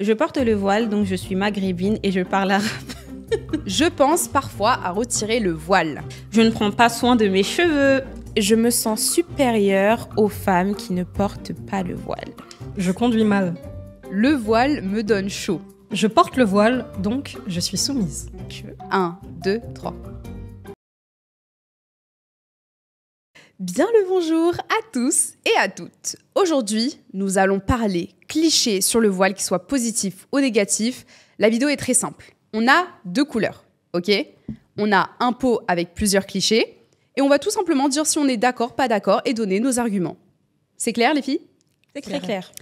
Je porte le voile, donc je suis maghrébine et je parle arabe. je pense parfois à retirer le voile. Je ne prends pas soin de mes cheveux. Je me sens supérieure aux femmes qui ne portent pas le voile. Je conduis mal. Le voile me donne chaud. Je porte le voile, donc je suis soumise. 1, 2, 3. Bien le bonjour à tous et à toutes. Aujourd'hui, nous allons parler clichés sur le voile, qui soit positif ou négatif. La vidéo est très simple. On a deux couleurs, ok On a un pot avec plusieurs clichés et on va tout simplement dire si on est d'accord, pas d'accord et donner nos arguments. C'est clair, les filles C'est très clair.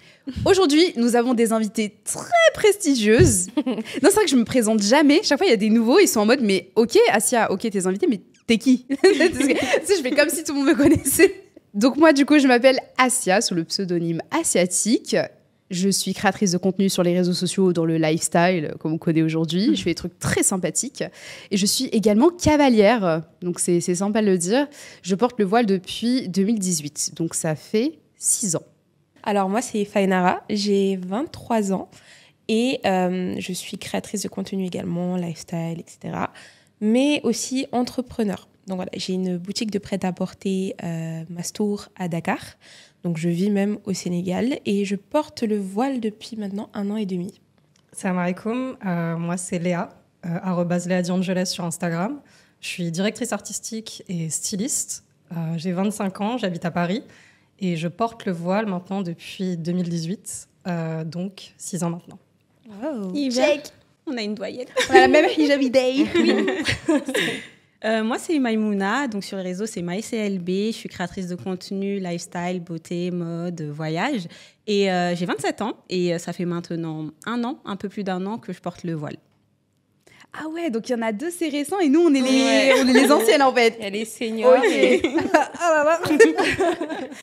Aujourd'hui, nous avons des invités très prestigieuses. non, c'est vrai que je me présente jamais. Chaque fois, il y a des nouveaux. Ils sont en mode, mais ok, Asia, ok, tes invités, mais t'es qui Je fais comme si tout le monde me connaissait. Donc moi, du coup, je m'appelle Asia, sous le pseudonyme Asiatique. Je suis créatrice de contenu sur les réseaux sociaux, dans le lifestyle, comme on connaît aujourd'hui. Je fais des trucs très sympathiques. Et je suis également cavalière, donc c'est sympa de le dire. Je porte le voile depuis 2018, donc ça fait six ans. Alors moi, c'est Fainara, j'ai 23 ans et euh, je suis créatrice de contenu également, lifestyle, etc mais aussi entrepreneur. Donc voilà, j'ai une boutique de prêt-à-porter euh, Mastour à Dakar. Donc je vis même au Sénégal et je porte le voile depuis maintenant un an et demi. Salam alaikum, euh, moi c'est Léa, euh, Léa sur Instagram. Je suis directrice artistique et styliste. Euh, j'ai 25 ans, j'habite à Paris et je porte le voile maintenant depuis 2018, euh, donc 6 ans maintenant. Check. On a une doyenne. On a la même hijabi day. Euh, moi, c'est Maimouna. Donc, sur les réseaux, c'est MyCLB. Je suis créatrice de contenu, lifestyle, beauté, mode, voyage. Et euh, j'ai 27 ans. Et euh, ça fait maintenant un an, un peu plus d'un an, que je porte le voile. Ah ouais, donc il y en a deux, c'est récent. Et nous, on est les, anciennes, en fait. Elle est senior.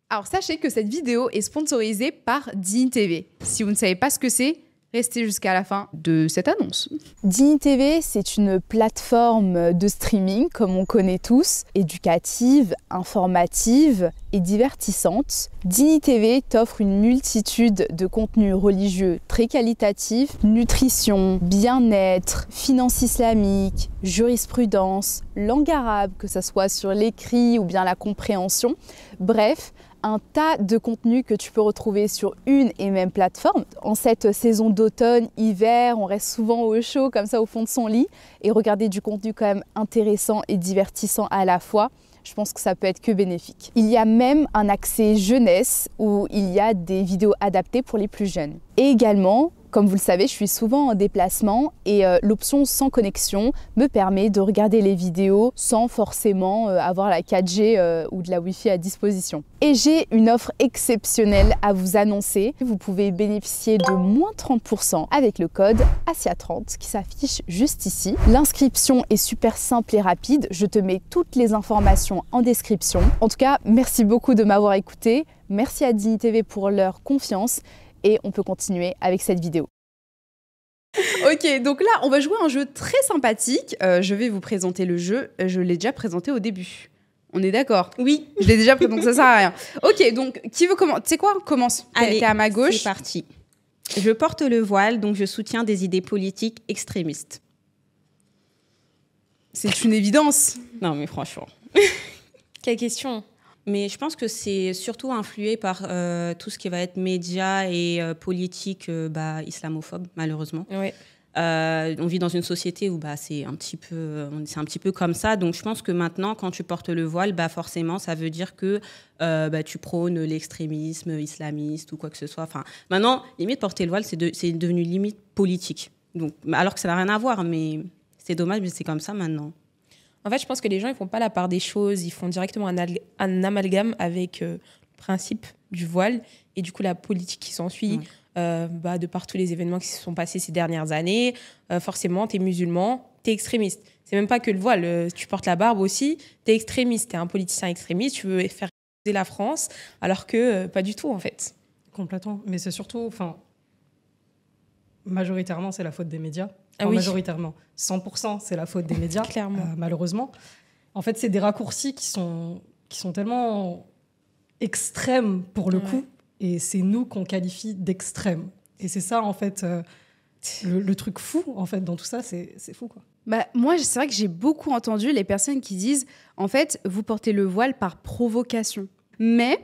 Alors, sachez que cette vidéo est sponsorisée par DIN TV. Si vous ne savez pas ce que c'est, Restez jusqu'à la fin de cette annonce. Dini TV, c'est une plateforme de streaming, comme on connaît tous, éducative, informative et divertissante. Dini TV t'offre une multitude de contenus religieux très qualitatifs, nutrition, bien-être, finances islamique, jurisprudence, langue arabe, que ce soit sur l'écrit ou bien la compréhension. Bref, un tas de contenus que tu peux retrouver sur une et même plateforme. En cette saison d'automne, hiver, on reste souvent au chaud comme ça au fond de son lit et regarder du contenu quand même intéressant et divertissant à la fois je pense que ça peut être que bénéfique. Il y a même un accès jeunesse où il y a des vidéos adaptées pour les plus jeunes. Et également, comme vous le savez, je suis souvent en déplacement et euh, l'option sans connexion me permet de regarder les vidéos sans forcément euh, avoir la 4G euh, ou de la Wi-Fi à disposition. Et j'ai une offre exceptionnelle à vous annoncer. Vous pouvez bénéficier de moins 30% avec le code ASIA30 qui s'affiche juste ici. L'inscription est super simple et rapide. Je te mets toutes les informations en description. En tout cas, merci beaucoup de m'avoir écouté. Merci à TV pour leur confiance et on peut continuer avec cette vidéo. Ok, donc là, on va jouer un jeu très sympathique. Euh, je vais vous présenter le jeu. Je l'ai déjà présenté au début. On est d'accord Oui. Je l'ai déjà présenté, donc ça sert à rien. Ok, donc qui veut commencer Tu sais quoi Commence. Allez, à ma gauche. C'est parti. Je porte le voile, donc je soutiens des idées politiques extrémistes. C'est une évidence. Non, mais franchement. Quelle question mais je pense que c'est surtout influé par euh, tout ce qui va être média et euh, politique euh, bah, islamophobe, malheureusement. Oui. on vit dans une société où bah, c'est un, petit peu, c'est un petit peu comme ça. Donc je pense que maintenant, quand tu portes le voile, bah, forcément, ça veut dire que bah, tu prônes l'extrémisme islamiste ou quoi que ce soit. Enfin, maintenant, limite, porter le voile, c'est, c'est devenu limite politique. Donc, alors que ça n'a rien à voir, mais c'est dommage, mais c'est comme ça maintenant. En fait, je pense que les gens, ils font pas la part des choses. Ils font directement un, un amalgame avec euh, le principe du voile et du coup la politique qui s'ensuit. Mmh. Euh, bah, de par tous les événements qui se sont passés ces dernières années, euh, forcément, tu es musulman, tu es extrémiste. C'est même pas que le voile, tu portes la barbe aussi, tu es extrémiste, tu es un politicien extrémiste, tu veux faire la France, alors que pas du tout, en fait. Complètement. Mais c'est surtout, enfin, majoritairement, c'est la faute des médias ah majoritairement. 100%, c'est la faute des médias, Clairement. Euh, malheureusement. En fait, c'est des raccourcis qui sont, qui sont tellement extrêmes pour le coup, et c'est nous qu'on qualifie d'extrêmes. Et c'est ça, en fait, euh, le, truc fou, en fait, dans tout ça, c'est fou, quoi. Bah, moi, c'est vrai que j'ai beaucoup entendu les personnes qui disent, en fait, vous portez le voile par provocation. Mais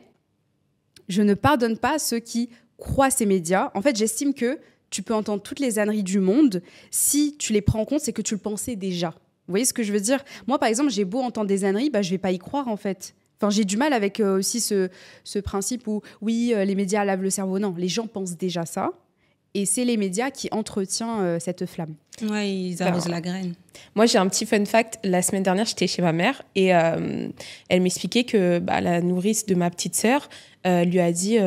je ne pardonne pas ceux qui croient ces médias. En fait, j'estime que tu peux entendre toutes les âneries du monde. Si tu les prends en compte, c'est que tu le pensais déjà. Vous voyez ce que je veux dire Moi, par exemple, j'ai beau entendre des âneries, bah, je vais pas y croire, en fait. Enfin, j'ai du mal avec euh, aussi ce, principe où, oui, euh, les médias lavent le cerveau. Non, les gens pensent déjà ça. Et c'est les médias qui entretiennent euh, cette flamme. Oui, ils arrosent la graine. Moi, j'ai un petit fun fact. La semaine dernière, j'étais chez ma mère et elle m'expliquait que bah, la nourrice de ma petite sœur lui a dit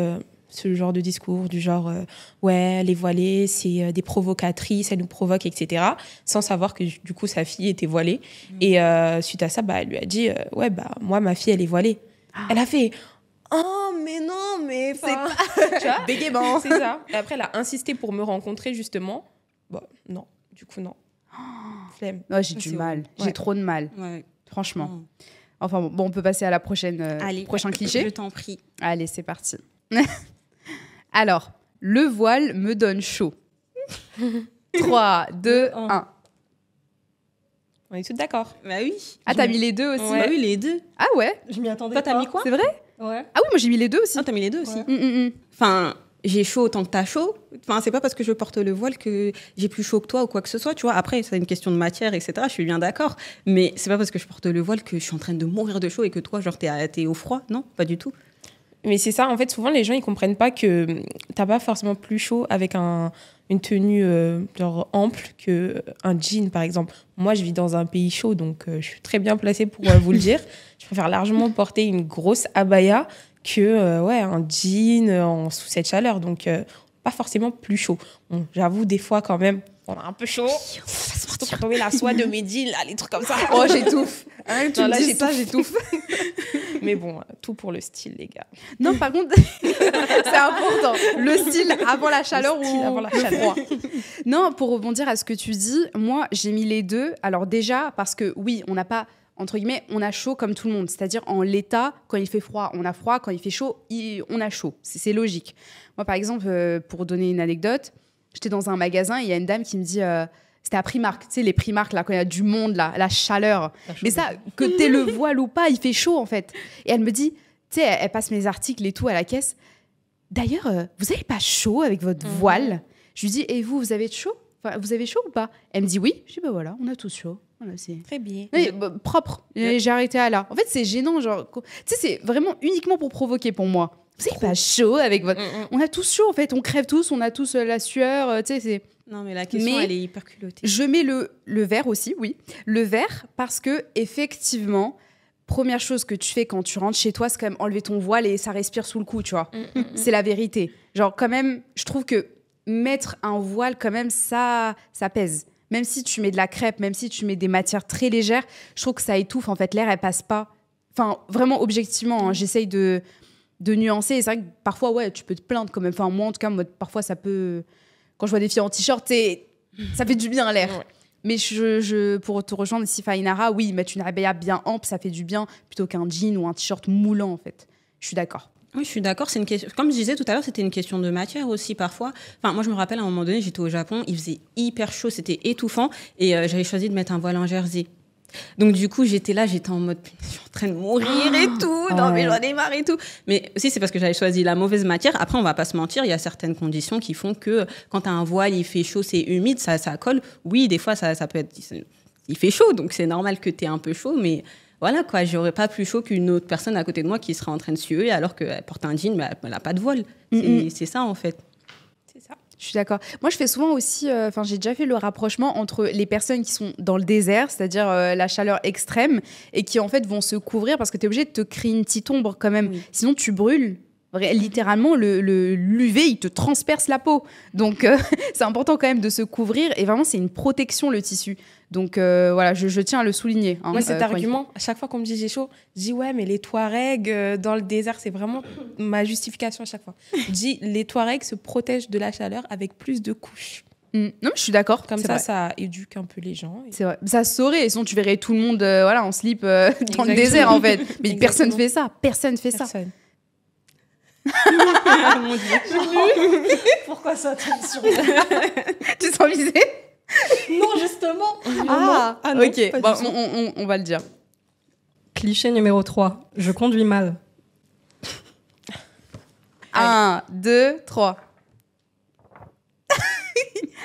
ce genre de discours du genre euh, Ouais, elle est voilée, c'est euh, des provocatrices elle nous provoque, etc sans savoir que du coup sa fille était voilée mm. et euh, suite à ça bah elle lui a dit ouais bah moi ma fille elle est voilée ah. elle a fait oh mais non mais c'est pas tu bégaiement c'est ça et après elle a insisté pour me rencontrer justement Bon, non du coup non flemme j'ai du mal j'ai trop de mal franchement mm. Enfin bon, on peut passer à la prochaine Allez, prochain cliché. Je t'en prie. Allez, c'est parti. Alors, le voile me donne chaud. 3, 2, 1. On est toutes d'accord. Bah oui. Ah, t'as mis les deux aussi Bah oui, les deux. Ah ouais Je m'y attendais Toi, t'as mis quoi C'est vrai Ouais. Ah oui, moi j'ai mis les deux aussi. Ah, t'as mis les deux aussi. Mm, mm, mm. Enfin, j'ai chaud autant que t'as chaud. Enfin, c'est pas parce que je porte le voile que j'ai plus chaud que toi ou quoi que ce soit, tu vois. Après, c'est une question de matière, etc. Je suis bien d'accord. Mais c'est pas parce que je porte le voile que je suis en train de mourir de chaud et que toi, genre, t'es au froid. Non, pas du tout. Mais c'est ça, en fait, souvent les gens ils comprennent pas que hum, t'as pas forcément plus chaud avec une tenue euh, ample que euh, un jean par exemple. Moi je vis dans un pays chaud donc euh, je suis très bien placée pour vous le dire. Je préfère largement porter une grosse abaya que ouais un jean en, sous cette chaleur donc pas forcément plus chaud. J'avoue des fois quand même on a un peu chaud. on quand la soie de midi, les trucs comme ça. Oh, j'étouffe. Hein, tu dis j'étouffe. Mais bon, tout pour le style, les gars. Non, par contre, c'est important. Le style avant la chaleur ou avant la chaleur. non, pour rebondir à ce que tu dis, moi, j'ai mis les deux. Alors déjà, parce que oui, on n'a pas entre guillemets, on a chaud comme tout le monde. C'est-à-dire, en l'état, quand il fait froid, on a froid. Quand il fait chaud, on a chaud. C'est logique. Moi, par exemple, euh, pour donner une anecdote, J'étais dans un magasin et il y a une dame qui me dit. Euh, c'était à Primark, tu sais, les Primark, là, quand il y a du monde, là, la chaleur. Mais ça, que t'aies le voile ou pas, il fait chaud, en fait. Et elle me dit, tu sais, elle, passe mes articles et tout à la caisse. D'ailleurs, euh, vous n'avez pas chaud avec votre mhm. voile Je lui dis, et vous, vous avez chaud Vous avez chaud ou pas Elle me dit oui. Je dis, ben voilà, on a tous chaud. Voilà, Très bien. Bah, propre. J'ai arrêté à là. En fait, c'est gênant, genre. Tu sais, c'est vraiment uniquement pour provoquer pour moi. C'est pas chaud avec votre. Mm, mm. On a tous chaud en fait, on crève tous, on a tous euh, la sueur, euh, tu sais, c'est. Non, mais la question, elle est hyper culottée. Je mets le, verre aussi, oui. Le verre, parce que, effectivement, première chose que tu fais quand tu rentres chez toi, c'est quand même enlever ton voile et ça respire sous le cou, tu vois. Mm, c'est la vérité. Genre, quand même, je trouve que mettre un voile, quand même, ça, ça pèse. Même si tu mets de la crêpe, même si tu mets des matières très légères, je trouve que ça étouffe, en fait. L'air, elle passe pas. Enfin, vraiment, objectivement, hein, j'essaye de de nuancer. Et c'est vrai que parfois, ouais, tu peux te plaindre quand même. Enfin, moi, en tout cas, parfois, ça peut. Quand je vois des filles en t-shirt, ça fait du bien à l'air. Mais je, je, pour te rejoindre, si Inara oui, mettre une abaya bien ample, ça fait du bien plutôt qu'un jean ou un t-shirt moulant, en fait. Je suis d'accord. Oui, je suis d'accord. C'est une question. Comme je disais tout à l'heure, c'était une question de matière aussi parfois. Enfin, moi, je me rappelle à un moment donné, j'étais au Japon, il faisait hyper chaud, c'était étouffant, et euh, j'avais choisi de mettre un voile en jersey. Donc du coup, j'étais là, j'étais en mode, je suis en train de mourir et ah. tout, non mais j'en ai marre et tout. Mais aussi, c'est parce que j'avais choisi la mauvaise matière. Après, on va pas se mentir, il y a certaines conditions qui font que euh, quand as un voile, il fait chaud, c'est humide, ça, ça colle. Oui, des fois, ça, peut être, il fait chaud, donc c'est normal que tu es un peu chaud, mais voilà quoi, j'aurais pas plus chaud qu'une autre personne à côté de moi qui serait en train de suer alors qu'elle porte un jean, mais elle n'a pas de voile. Mm, mm. C'est ça en fait. Je suis d'accord. Moi, je fais souvent aussi, euh, enfin, j'ai déjà fait le rapprochement entre les personnes qui sont dans le désert, c'est-à-dire euh, la chaleur extrême, et qui en fait vont se couvrir parce que tu es obligé de te créer une petite ombre quand même. Sinon, tu brûles. Mm-hmm. Littéralement, le, l'UV, il te transperce la peau. Donc, euh, c'est important quand même de se couvrir. Et vraiment, c'est une protection, le tissu. Donc euh, voilà, je, tiens à le souligner. Hein, moi, cet euh, argument, à chaque fois qu'on me dit j'ai chaud, je dis ouais, mais les Touaregs euh, dans le désert, c'est vraiment ma justification à chaque fois. Je dis les Touaregs se protègent de la chaleur avec plus de couches. Mm. Non, mais je suis d'accord. Comme ça, ça éduque un peu les gens. C'est vrai. Ça saurait. Sinon, tu verrais tout le monde voilà, en slip dans le désert, en fait. Mais personne ne fait ça. Personne ne fait ça. Pourquoi ça tombe Tu sens visé non, justement. Ah, ah, ah non, ok, bah, on, on, on va le dire. Cliché numéro 3, je conduis mal. 1, 2, 3.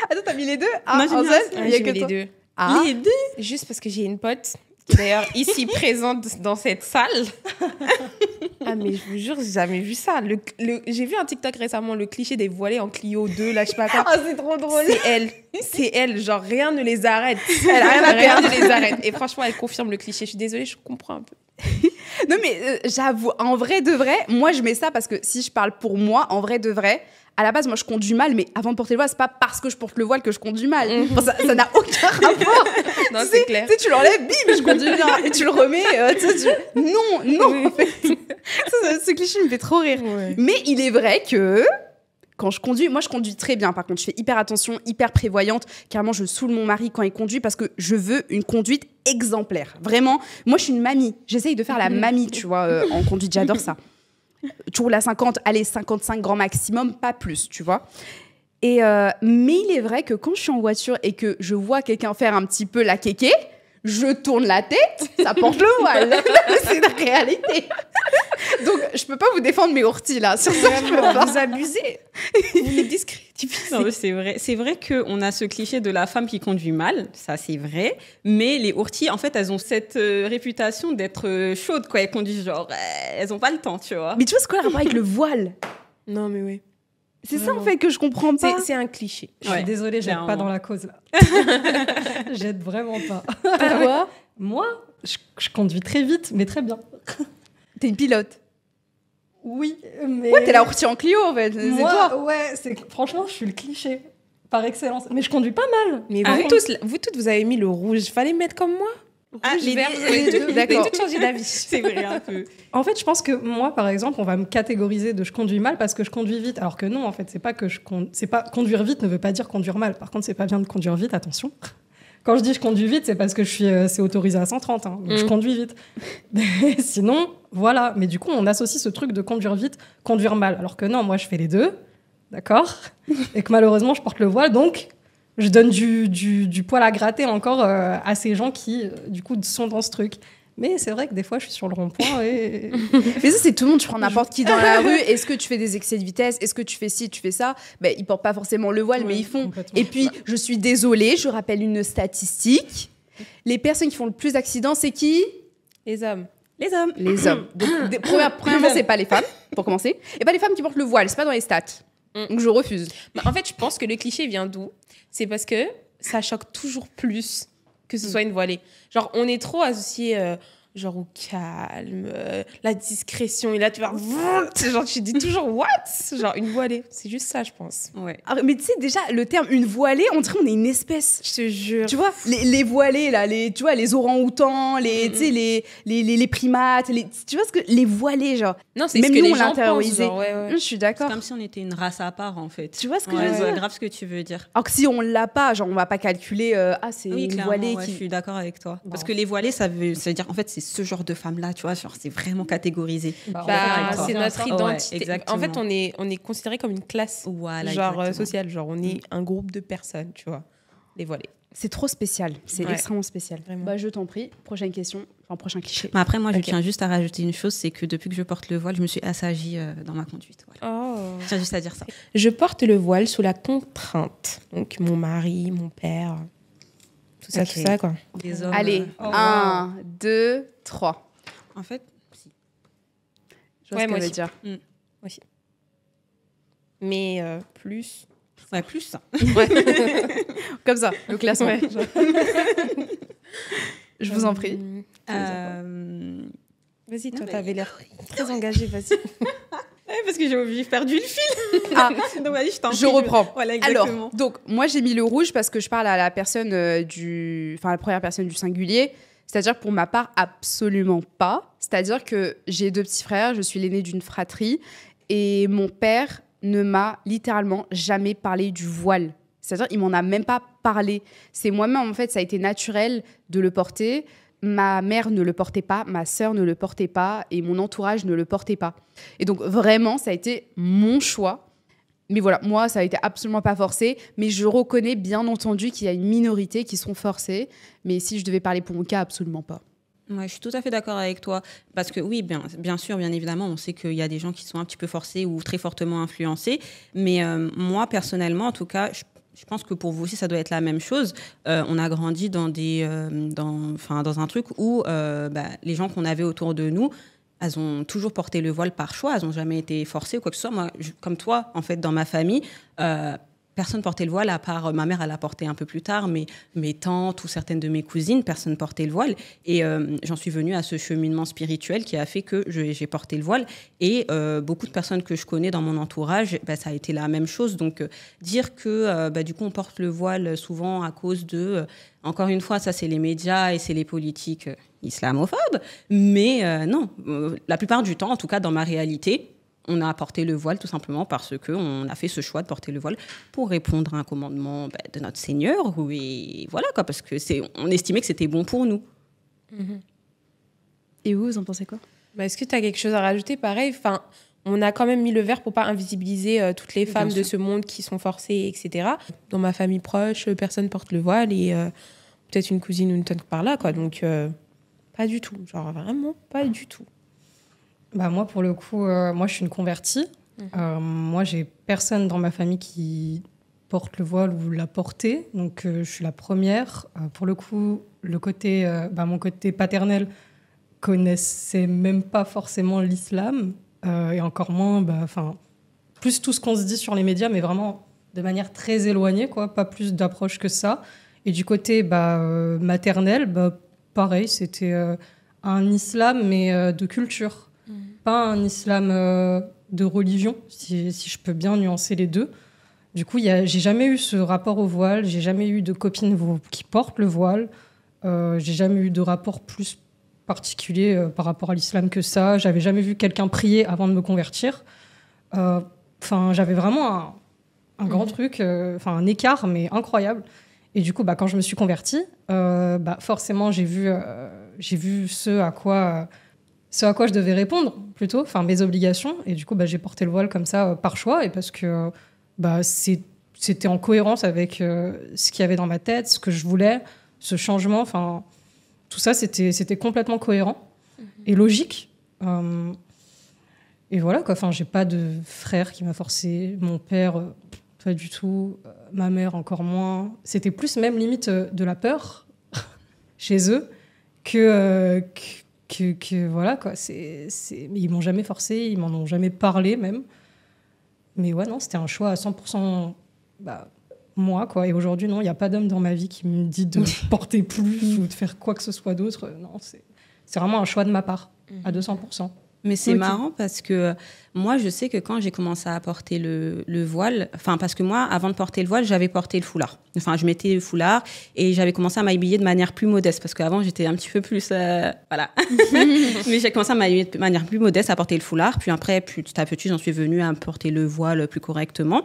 Attends, t'as mis les deux Ah, Non, j'ai mis mis les deux. Ah. Les deux Juste parce que j'ai une pote d'ailleurs ici présente dans cette salle. ah, mais je vous jure, j'ai jamais vu ça. Le, j'ai vu un TikTok récemment, le cliché des voilées en Clio 2, là, je sais pas quoi. Ah, c'est trop drôle. C'est elle. C'est elle. Genre, rien ne les arrête. Elle rien à Rien ne les arrête. Et franchement, elle confirme le cliché. Je suis désolée, je comprends un peu. non, mais euh, j'avoue, en vrai de vrai, moi, je mets ça parce que si je parle pour moi, en vrai de vrai, à la base, moi, je conduis mal, mais avant de porter le voile, c'est pas parce que je porte le voile que je conduis mal. Mm. ça n'a aucun rapport. Tu, sais, tu l'enlèves, bim, je conduis bien. Et tu le remets, euh, tu non, non, fait. ce cliché me fait trop rire. Mais il est vrai que quand je conduis, moi je conduis très bien par contre, je fais hyper attention, hyper prévoyante, carrément je saoule mon mari quand il conduit parce que je veux une conduite exemplaire. Vraiment, moi je suis une mamie, j'essaye de faire la mm. mamie, tu vois, euh, en conduite, j'adore ça toujours la 50, allez, 55 grand maximum, pas plus, tu vois. Et euh, mais il est vrai que quand je suis en voiture et que je vois quelqu'un faire un petit peu la kéké, je tourne la tête, ça porte le voile. c'est la réalité. Donc, je peux pas vous défendre mes orties, là. Sur ça, je peux pas. Vous abuser. vous les c'est vrai. C'est vrai qu'on a ce cliché de la femme qui conduit mal. Ça, c'est vrai. Mais les orties, en fait, elles ont cette euh, réputation d'être euh, chaudes, quoi. Elles conduisent genre, euh, elles ont pas le temps, tu vois. Mais tu vois, ce avec le voile Non, mais oui. C'est ça en fait que je comprends pas. C'est un cliché. Je suis désolée, j'aide pas dans la cause là. j'aide vraiment pas. Pourquoi Moi, je, conduis très vite, mais très bien. T'es une pilote. Oui, mais. Ouais, t'es la routière en Clio en fait. C'est toi. ouais, franchement, je suis le cliché par excellence. Mais je conduis pas mal. Mais ah vous, tous, vous toutes, vous avez mis le rouge. Fallait mettre comme moi ah, D'accord. changé d'avis. C'est vrai un peu. En fait, je pense que moi, par exemple, on va me catégoriser de je conduis mal parce que je conduis vite, alors que non, en fait, c'est pas que je c'est pas conduire vite ne veut pas dire conduire mal. Par contre, c'est pas bien de conduire vite, attention. Quand je dis je conduis vite, c'est parce que je suis euh, c'est autorisé à 130, hein, donc je mm. conduis vite. sinon, voilà. Mais du coup, on associe ce truc de conduire vite, conduire mal, alors que non, moi, je fais les deux, d'accord, et que malheureusement, je porte le voile, donc je donne du, du, poil à gratter encore euh, à ces gens qui, euh, du coup, sont dans ce truc. Mais c'est vrai que des fois, je suis sur le rond-point et. Mais ça, c'est tout le monde. Tu prends n'importe qui dans la rue. Est-ce que tu fais des excès de vitesse Est-ce que tu fais ci, tu fais ça ben, Ils portent pas forcément le voile, mais ils font. Et puis, bah. je suis désolée, je rappelle une statistique. Les personnes qui font le plus d'accidents, c'est qui Les hommes. Les hommes. Les hommes. Donc, des, premièrement, c'est pas les femmes, pour commencer. Et pas les femmes qui portent le voile, c'est pas dans les stats. Mm. Donc je refuse. Bah, en fait, je pense que le cliché vient d'où c'est parce que ça choque toujours plus que ce mm. soit une voilée. Genre, on est trop associé euh, genre au calme, euh, la discrétion. Et là, tu vas, genre, tu dis toujours, what Genre, une voilée. C'est juste ça, je pense. Ouais. Ah, mais tu sais, déjà, le terme une voilée, on dirait on est une espèce. Je te jure. Tu vois, les, les voilées, là, les, tu vois, les orangs-outans, les, les, les, les, primates, tu vois ce que, les voilées, genre. Non, c'est ce que les on pensent, Ouais, ouais. Mm, je suis d'accord. C'est comme si on était une race à part, en fait. Tu vois ce que je veux dire grave ce que tu veux dire. Alors que si on l'a pas, genre, on va pas calculer, euh, ah, c'est une voilée qui. je suis d'accord avec toi. Parce que les voilées, ça veut, ça veut dire, en fait, c'est ce genre de femme-là, tu vois, c'est vraiment mm. catégorisé. Bah, bah, c'est notre identité. en fait, on est, on est considéré comme une classe genre euh, sociale, genre on est mm. un groupe de personnes, tu vois, dévoilées. C'est trop spécial, c'est extrêmement spécial. Bah, je t'en prie, prochaine question, enfin prochain cliché. après, moi, je tiens juste à rajouter une chose, c'est que depuis que je porte le voile, je me suis assagie euh, dans ma conduite. Oh. Je tiens juste à dire ça. Je porte le voile sous la contrainte. Donc mon mari, mon père, tout ça, tout ça, quoi. Allez, euh, oh, un, wow. deux, trois. En fait, si. Je ouais, moi aussi. Dire. Mmh. Moi aussi. Mais euh, plus. Ouais, plus ça. Ouais. Comme ça, le classement. je vous en prie. Euh... euh vas-y, toi, t'avais l'air très engagée, vas-y. parce que j'ai perdu le fil. Ah. je, je reprends. Voilà, exactement. Alors, donc, moi, j'ai mis le rouge parce que je parle à la personne euh, du. Enfin, la première personne du singulier. C'est-à-dire, pour ma part, absolument pas. C'est-à-dire que j'ai deux petits frères, je suis l'aîné d'une fratrie. Et mon père ne m'a littéralement jamais parlé du voile. C'est-à-dire, il m'en a même pas parlé. C'est moi-même, en fait, ça a été naturel de le porter ma mère ne le portait pas, ma sœur ne le portait pas et mon entourage ne le portait pas. Et donc vraiment, ça a été mon choix. Mais voilà, moi, ça a été absolument pas forcé. Mais je reconnais bien entendu qu'il y a une minorité qui sont forcées. Mais si je devais parler pour mon cas, absolument pas. Moi, je suis tout à fait d'accord avec toi. Parce que oui, bien, bien sûr, bien évidemment, on sait qu'il y a des gens qui sont un petit peu forcés ou très fortement influencés. Mais euh, moi, personnellement, en tout cas, je je pense que pour vous aussi, ça doit être la même chose. Euh, on a grandi dans, des, euh, un truc où euh, bah, les gens qu'on avait autour de nous, elles ont toujours porté le voile par choix, elles n'ont jamais été forcées ou quoi que ce soit. Moi, comme toi, en fait, dans ma famille, personne portait le voile, à part euh, ma mère, elle a porté un peu plus tard, mais mes tantes ou certaines de mes cousines, personne portait le voile. Et euh, j'en suis venue à ce cheminement spirituel qui a fait que j'ai porté le voile. Et euh, beaucoup de personnes que je connais dans mon entourage, bah, ça a été la même chose. Donc dire que bah, du coup on porte le voile souvent à cause de, encore une fois, ça c'est les médias et c'est les politiques islamophobes, mais non, la plupart du temps, en tout cas dans ma réalité, on a apporté le voile tout simplement parce que on a fait ce choix de porter le voile pour répondre à un commandement bah, de notre Seigneur. Oui, voilà, quoi, parce que c'est, on estimait que c'était bon pour nous. Mm-hmm. Et vous, vous en pensez quoi bah, Est-ce que tu as quelque chose à rajouter Pareil, enfin, on a quand même mis le verre pour pas invisibiliser euh, toutes les femmes de ce monde qui sont forcées, etc. Dans ma famille proche, euh, personne porte le voile et euh, peut-être une cousine ou une tante par là, quoi. Donc, pas du tout. Genre, vraiment pas du tout. Bah, moi, pour le coup, euh, moi, je suis une convertie. Mhm. Euh, moi, j'ai personne dans ma famille qui porte le voile ou l'a porté. Donc, euh, je suis la première. pour le coup, le côté, bah, mon côté paternel connaissait même pas forcément l'islam. et encore moins, bah, enfin, plus tout ce qu'on se dit sur les médias, mais vraiment de manière très éloignée, quoi. Pas plus d'approche que ça. Et du côté bah, maternel, bah, pareil, c'était un islam, mais de culture pas un islam euh, de religion, si, je peux bien nuancer les deux. Du coup, j'ai jamais eu ce rapport au voile, j'ai jamais eu de copine qui porte le voile, euh, j'ai jamais eu de rapport plus particulier euh, par rapport à l'islam que ça, j'avais jamais vu quelqu'un prier avant de me convertir. Enfin, j'avais vraiment un, grand mmh. truc, enfin un écart, mais incroyable. Et du coup, bah, quand je me suis convertie, bah, forcément, j'ai vu, j'ai vu ce à quoi ce à quoi je devais répondre plutôt, enfin mes obligations. Et du coup, bah, j'ai porté le voile comme ça euh, par choix et parce que euh, bah, c'était en cohérence avec euh, ce qu'il y avait dans ma tête, ce que je voulais, ce changement. Enfin, tout ça, c'était complètement cohérent et mhm. logique. et voilà quoi. Enfin, j'ai pas de frère qui m'a forcé, mon père pas du tout, ma mère encore moins. C'était plus même limite de la peur chez eux que que, voilà quoi. C'est, Ils m'ont jamais forcé, ils m'en ont jamais parlé même. Mais ouais, non, c'était un choix à 100% bah, moi quoi. Et aujourd'hui, non, il n'y a pas d'homme dans ma vie qui me dit de porter plus ou de faire quoi que ce soit d'autre. Non, c'est vraiment un choix de ma part à 200%. Mhm. Mais c'est marrant parce que euh, moi, je sais que quand j'ai commencé à porter le, voile, enfin, parce que moi, avant de porter le voile, j'avais porté le foulard. Enfin, je mettais le foulard et j'avais commencé à m'habiller de manière plus modeste parce qu'avant, j'étais un petit peu plus. Euh, voilà. Mais j'ai commencé à m'habiller de manière plus modeste, à porter le foulard. Puis après, petit à petit, j'en suis venue à porter le voile plus correctement.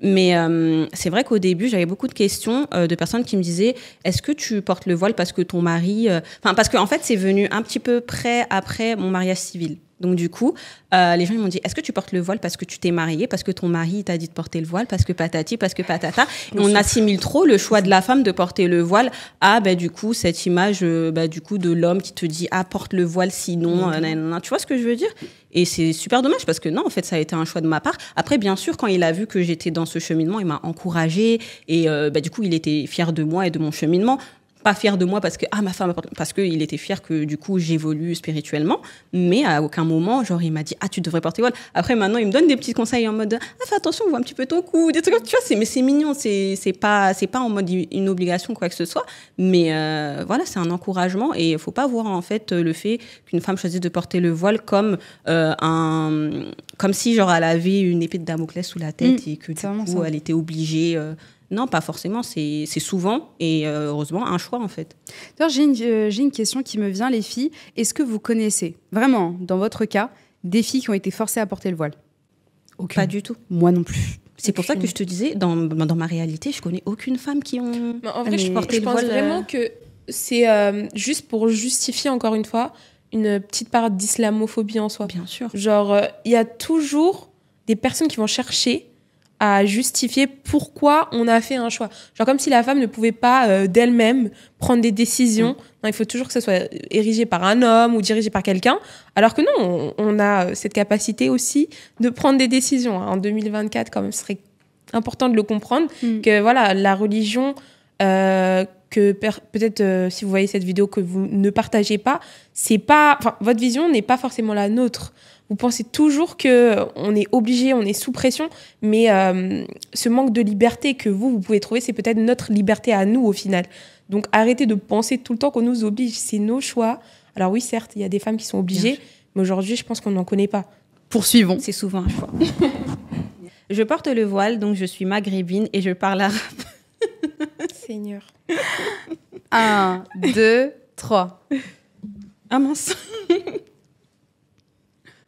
Mais euh, c'est vrai qu'au début, j'avais beaucoup de questions de personnes qui me disaient Est-ce que tu portes le voile parce que ton mari. Enfin, parce qu'en en fait, c'est venu un petit peu près après mon mariage civil. Donc du coup, euh, les gens m'ont dit est-ce que tu portes le voile parce que tu t'es mariée, parce que ton mari t'a dit de porter le voile, parce que patati, parce que patata. on assimile trop le choix de la femme de porter le voile à bah, du coup cette image euh, bah, du coup de l'homme qui te dit ah porte le voile sinon mm. euh, tu vois ce que je veux dire Et c'est super dommage parce que non en fait ça a été un choix de ma part. Après bien sûr quand il a vu que j'étais dans ce cheminement, il m'a encouragée et bah, du coup il était fier de moi et de mon cheminement pas fier de moi parce que ah ma femme parce qu'il était fier que du coup j'évolue spirituellement, mais à aucun moment genre il m'a dit ah tu devrais porter voile. Après maintenant il me donne des petits conseils en mode ah fais attention vois un petit peu ton cou, des trucs tu vois c'est mais c'est mignon c'est c'est pas c'est pas en mode une obligation quoi que ce soit, mais euh, voilà c'est un encouragement et il faut pas voir en fait le fait qu'une femme choisisse de porter le voile comme euh, un comme si genre elle avait une épée de Damoclès sous la tête mm. et que du coup elle était obligée euh, non, pas forcément. C'est souvent et euh, heureusement un choix en fait. Euh, j'ai une, question qui me vient, les filles. Est-ce que vous connaissez vraiment, dans votre cas, des filles qui ont été forcées à porter le voile Pas du tout. Moi non plus. C'est pour ça que je te disais, dans, ma réalité, je connais aucune femme qui ont. en vrai, je, pense euh, vraiment que c'est juste pour justifier encore une fois une petite part d'islamophobie en soi. Bien sûr. Genre, il y a toujours des personnes qui vont chercher à justifier pourquoi on a fait un choix. Genre comme si la femme ne pouvait pas euh, d'elle-même prendre des décisions. Mm. il faut toujours que ce soit érigé par un homme ou dirigé par quelqu'un. Alors que non, on, a euh, cette capacité aussi de prendre des décisions. Hein. En 2024, quand même, ce serait important de le comprendre mm. que voilà, la religion. Euh, que peut-être si vous voyez cette vidéo que vous ne partagez pas, c'est pas, votre vision n'est pas forcément la nôtre vous pensez toujours que on est obligé, on est sous pression, mais euh, ce manque de liberté que vous, vous pouvez trouver, c'est peut-être notre liberté à nous au final. Donc arrêtez de penser tout le temps qu'on nous oblige, c'est nos choix. Alors oui, certes, il y a des femmes qui sont obligées, mais aujourd'hui, je pense qu'on n'en connaît pas. Poursuivons. C'est souvent un choix. je porte le voile, donc je suis maghrébine et je parle arabe. Seigneur. Un, deux, trois. Ah mince.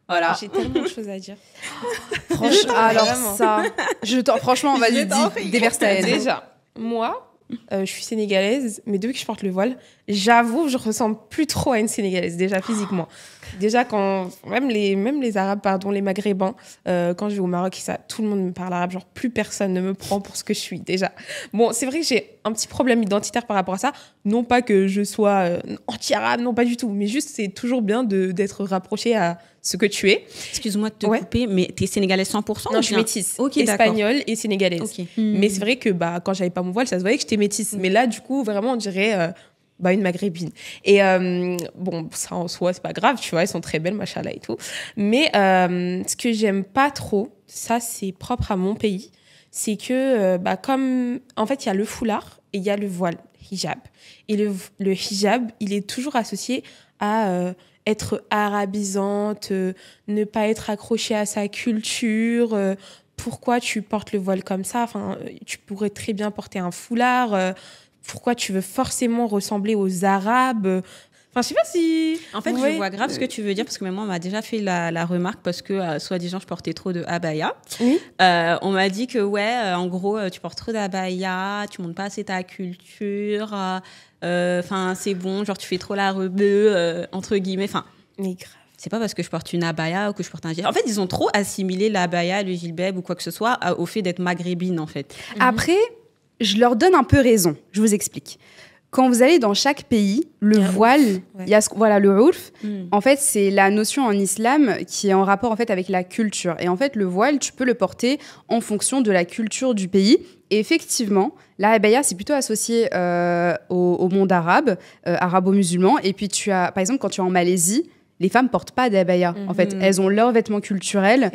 Voilà. J'ai tellement de choses à dire. Franchement, alors ça, je franchement, déverse ta haine. Déjà, moi, euh, je suis sénégalaise, mais depuis que je porte le voile, j'avoue, je ressemble plus trop à une sénégalaise déjà physiquement. Déjà, quand même les, même les Arabes, pardon, les Maghrébins, euh, quand je vais au Maroc, ça, tout le monde me parle arabe. Genre, plus personne ne me prend pour ce que je suis déjà. Bon, c'est vrai que j'ai un petit problème identitaire par rapport à ça. Non pas que je sois euh, anti-arabe, non pas du tout, mais juste c'est toujours bien d'être rapproché à ce que tu es. Excuse-moi de te couper, mais tu es sénégalaise 100% Non, je suis métisse. Ok, Espagnole et sénégalaise. Mais hmm. c'est vrai que bah, quand j'avais pas mon voile, ça se voyait que j'étais métisse. Mais hmm. là, du coup, vraiment, on dirait. Euh, bah, une maghrébine. Et euh, bon, ça en soi, c'est pas grave, tu vois, elles sont très belles, machallah et tout. Mais euh, ce que j'aime pas trop, ça c'est propre à mon pays, c'est que, euh, bah, comme. En fait, il y a le foulard et il y a le voile, hijab. Et le, le hijab, il est toujours associé à être arabisante, ne pas être accrochée à sa culture pourquoi tu portes le voile comme ça Enfin, tu pourrais très bien porter un foulard pourquoi tu veux forcément ressembler aux Arabes Enfin, je sais pas si. En fait, je vois grave ce que tu veux dire parce que même moi, on m'a déjà fait la, la, remarque parce que euh, soi-disant, je portais trop de abaya. Euh, on m'a dit que ouais, euh, en gros, tu portes trop d'abaya, tu montes pas assez ta culture. Enfin, c'est bon, genre tu fais trop la rebeu entre guillemets. Enfin. C'est pas parce que je porte une abaya ou que je porte un En fait, ils ont trop assimilé l'abaya, le gilbeb ou quoi que ce soit au fait d'être maghrébine en fait. Après je leur donne un peu raison. Je vous explique. Quand vous allez dans chaque pays, le voile, il y a ce, voilà le urf, hmm. En fait, c'est la notion en islam qui est en rapport en fait avec la culture. Et en fait, le voile, tu peux le porter en fonction de la culture du pays. Et effectivement, la abaya, c'est plutôt associé euh, au, monde arabe, euh, arabo-musulman. Et puis tu as, par exemple, quand tu es en Malaisie, les femmes portent pas d'abaya. En fait, mhm. elles ont leurs vêtements culturels.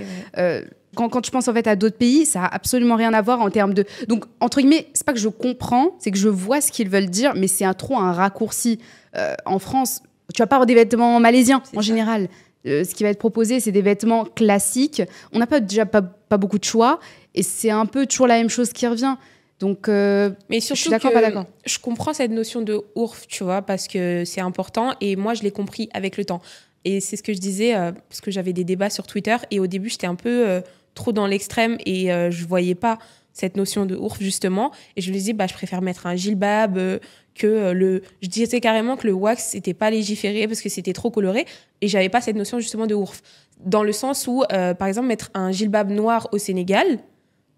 Quand, quand je pense en fait à d'autres pays, ça a absolument rien à voir en termes de. Donc, entre guillemets, c'est pas que je comprends, c'est que je vois ce qu'ils veulent dire, mais c'est un, trop un raccourci. Euh, en France, tu vas pas avoir des vêtements malaisiens en général. Euh, ce qui va être proposé, c'est des vêtements classiques. On n'a pas déjà pas, beaucoup de choix et c'est un peu toujours la même chose qui revient. Donc, euh, mais surtout je suis d'accord, pas d'accord. Je comprends cette notion de ourf, tu vois, parce que c'est important et moi je l'ai compris avec le temps. Et c'est ce que je disais parce que j'avais des débats sur Twitter et au début j'étais un peu trop dans l'extrême et euh, je voyais pas cette notion de ourf justement et je lui disais bah je préfère mettre un gilbab euh, que euh, le je disais carrément que le wax n'était pas légiféré parce que c'était trop coloré et j'avais pas cette notion justement de ourf dans le sens où par exemple mettre un gilbab noir au Sénégal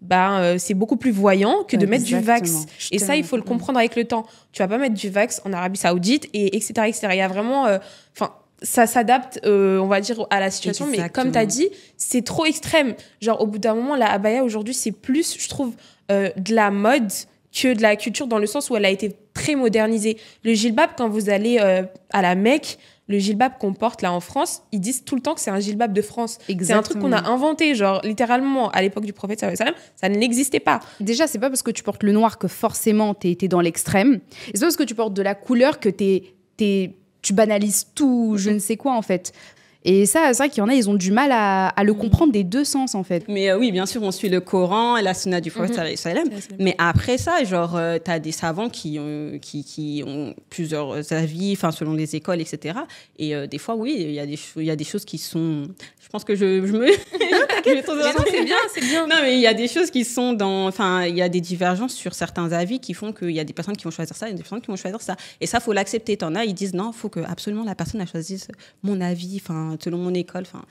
bah, c'est beaucoup plus voyant que de mettre du wax. et ça, il faut le comprendre avec le temps. Tu vas pas mettre du wax en Arabie Saoudite et etc. etc. Il y a vraiment, ça s'adapte, euh, on va dire, à la situation. Mais comme tu as dit, c'est trop extrême. Genre, au bout d'un moment, la abaya aujourd'hui, c'est plus, je trouve, euh, de la mode que de la culture dans le sens où elle a été très modernisée. Le gilbab, quand vous allez euh, à la Mecque, le gilbab qu'on porte là en France, ils disent tout le temps que c'est un gilbab de France. C'est un truc qu'on a inventé, genre littéralement à l'époque du prophète ça n'existait pas. Déjà, c'est pas parce que tu portes le noir que forcément t'es dans l'extrême. C'est pas parce que tu portes de la couleur que t'es tu banalises tout, je ne sais quoi en fait. Et ça, c'est vrai qu'il y en a, ils ont du mal à, le mm. comprendre des deux sens, en fait. Mais euh, oui, bien sûr, on suit le Coran et la Sunna du Prophète, mm-hmm. mais après ça, genre, euh, tu as des savants qui ont, plusieurs avis, enfin, selon les écoles, etc. Et euh, des fois, oui, il y, a des, y a des choses qui sont, pense que je, me. c'est bien, c'est bien. Non, mais il y a des choses qui sont dans. Enfin, il y a des divergences sur certains avis qui font qu'il y a des personnes qui vont choisir ça et des personnes qui vont choisir ça. Et ça, faut l'accepter. T'en as, ils disent non, faut que absolument la personne a choisisse mon avis, enfin, selon mon école, enfin.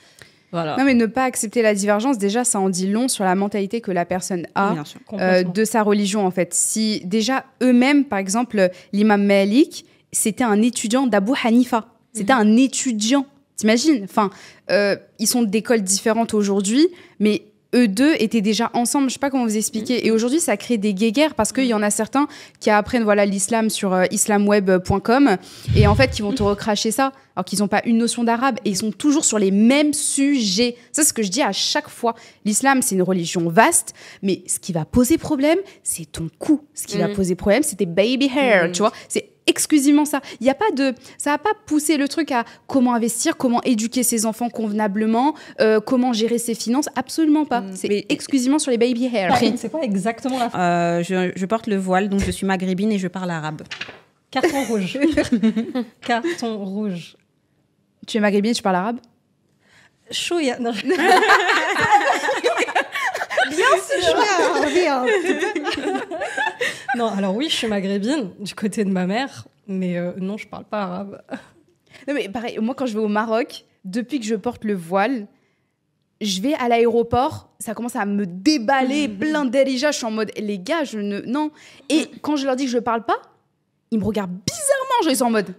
Voilà. Non, mais ne pas accepter la divergence, déjà, ça en dit long sur la mentalité que la personne a euh, de sa religion, en fait. Si déjà eux-mêmes, par exemple, l'imam Malik, c'était un étudiant d'Abu Hanifa. C'était mhm. un étudiant J'imagine. Enfin, euh, ils sont d'écoles différentes aujourd'hui, mais eux deux étaient déjà ensemble. Je sais pas comment vous expliquer. Et aujourd'hui, ça crée des guéguerres parce qu'il y en a certains qui apprennent voilà l'islam sur euh, islamweb.com et en fait, qui vont te recracher ça alors qu'ils n'ont pas une notion d'arabe et ils sont toujours sur les mêmes sujets. C'est ce que je dis à chaque fois. L'islam, c'est une religion vaste, mais ce qui va poser problème, c'est ton cou. Ce qui va mm. poser problème, c'est tes baby hair, mm. tu vois. C'est exclusivement ça. Il n'y a pas de, ça n'a pas poussé le truc à comment investir, comment éduquer ses enfants convenablement, euh, comment gérer ses finances. Absolument pas. Mm. C'est exclusivement sur les baby hair. C'est quoi exactement la euh, je, je porte le voile, donc je suis maghrébine et je parle arabe. Carton rouge. Carton rouge. Tu es maghrébine, tu parles arabe Chouïa. Non. Bien sûr. Bien. non, alors oui, je suis maghrébine du côté de ma mère, mais euh, non, je parle pas arabe. Non, mais pareil, moi quand je vais au Maroc, depuis que je porte le voile, je vais à l'aéroport, ça commence à me déballer mm. plein Je suis en mode, les gars, je ne. Non. Et mm. quand je leur dis que je parle pas, ils me regardent bizarrement. Je suis en mode,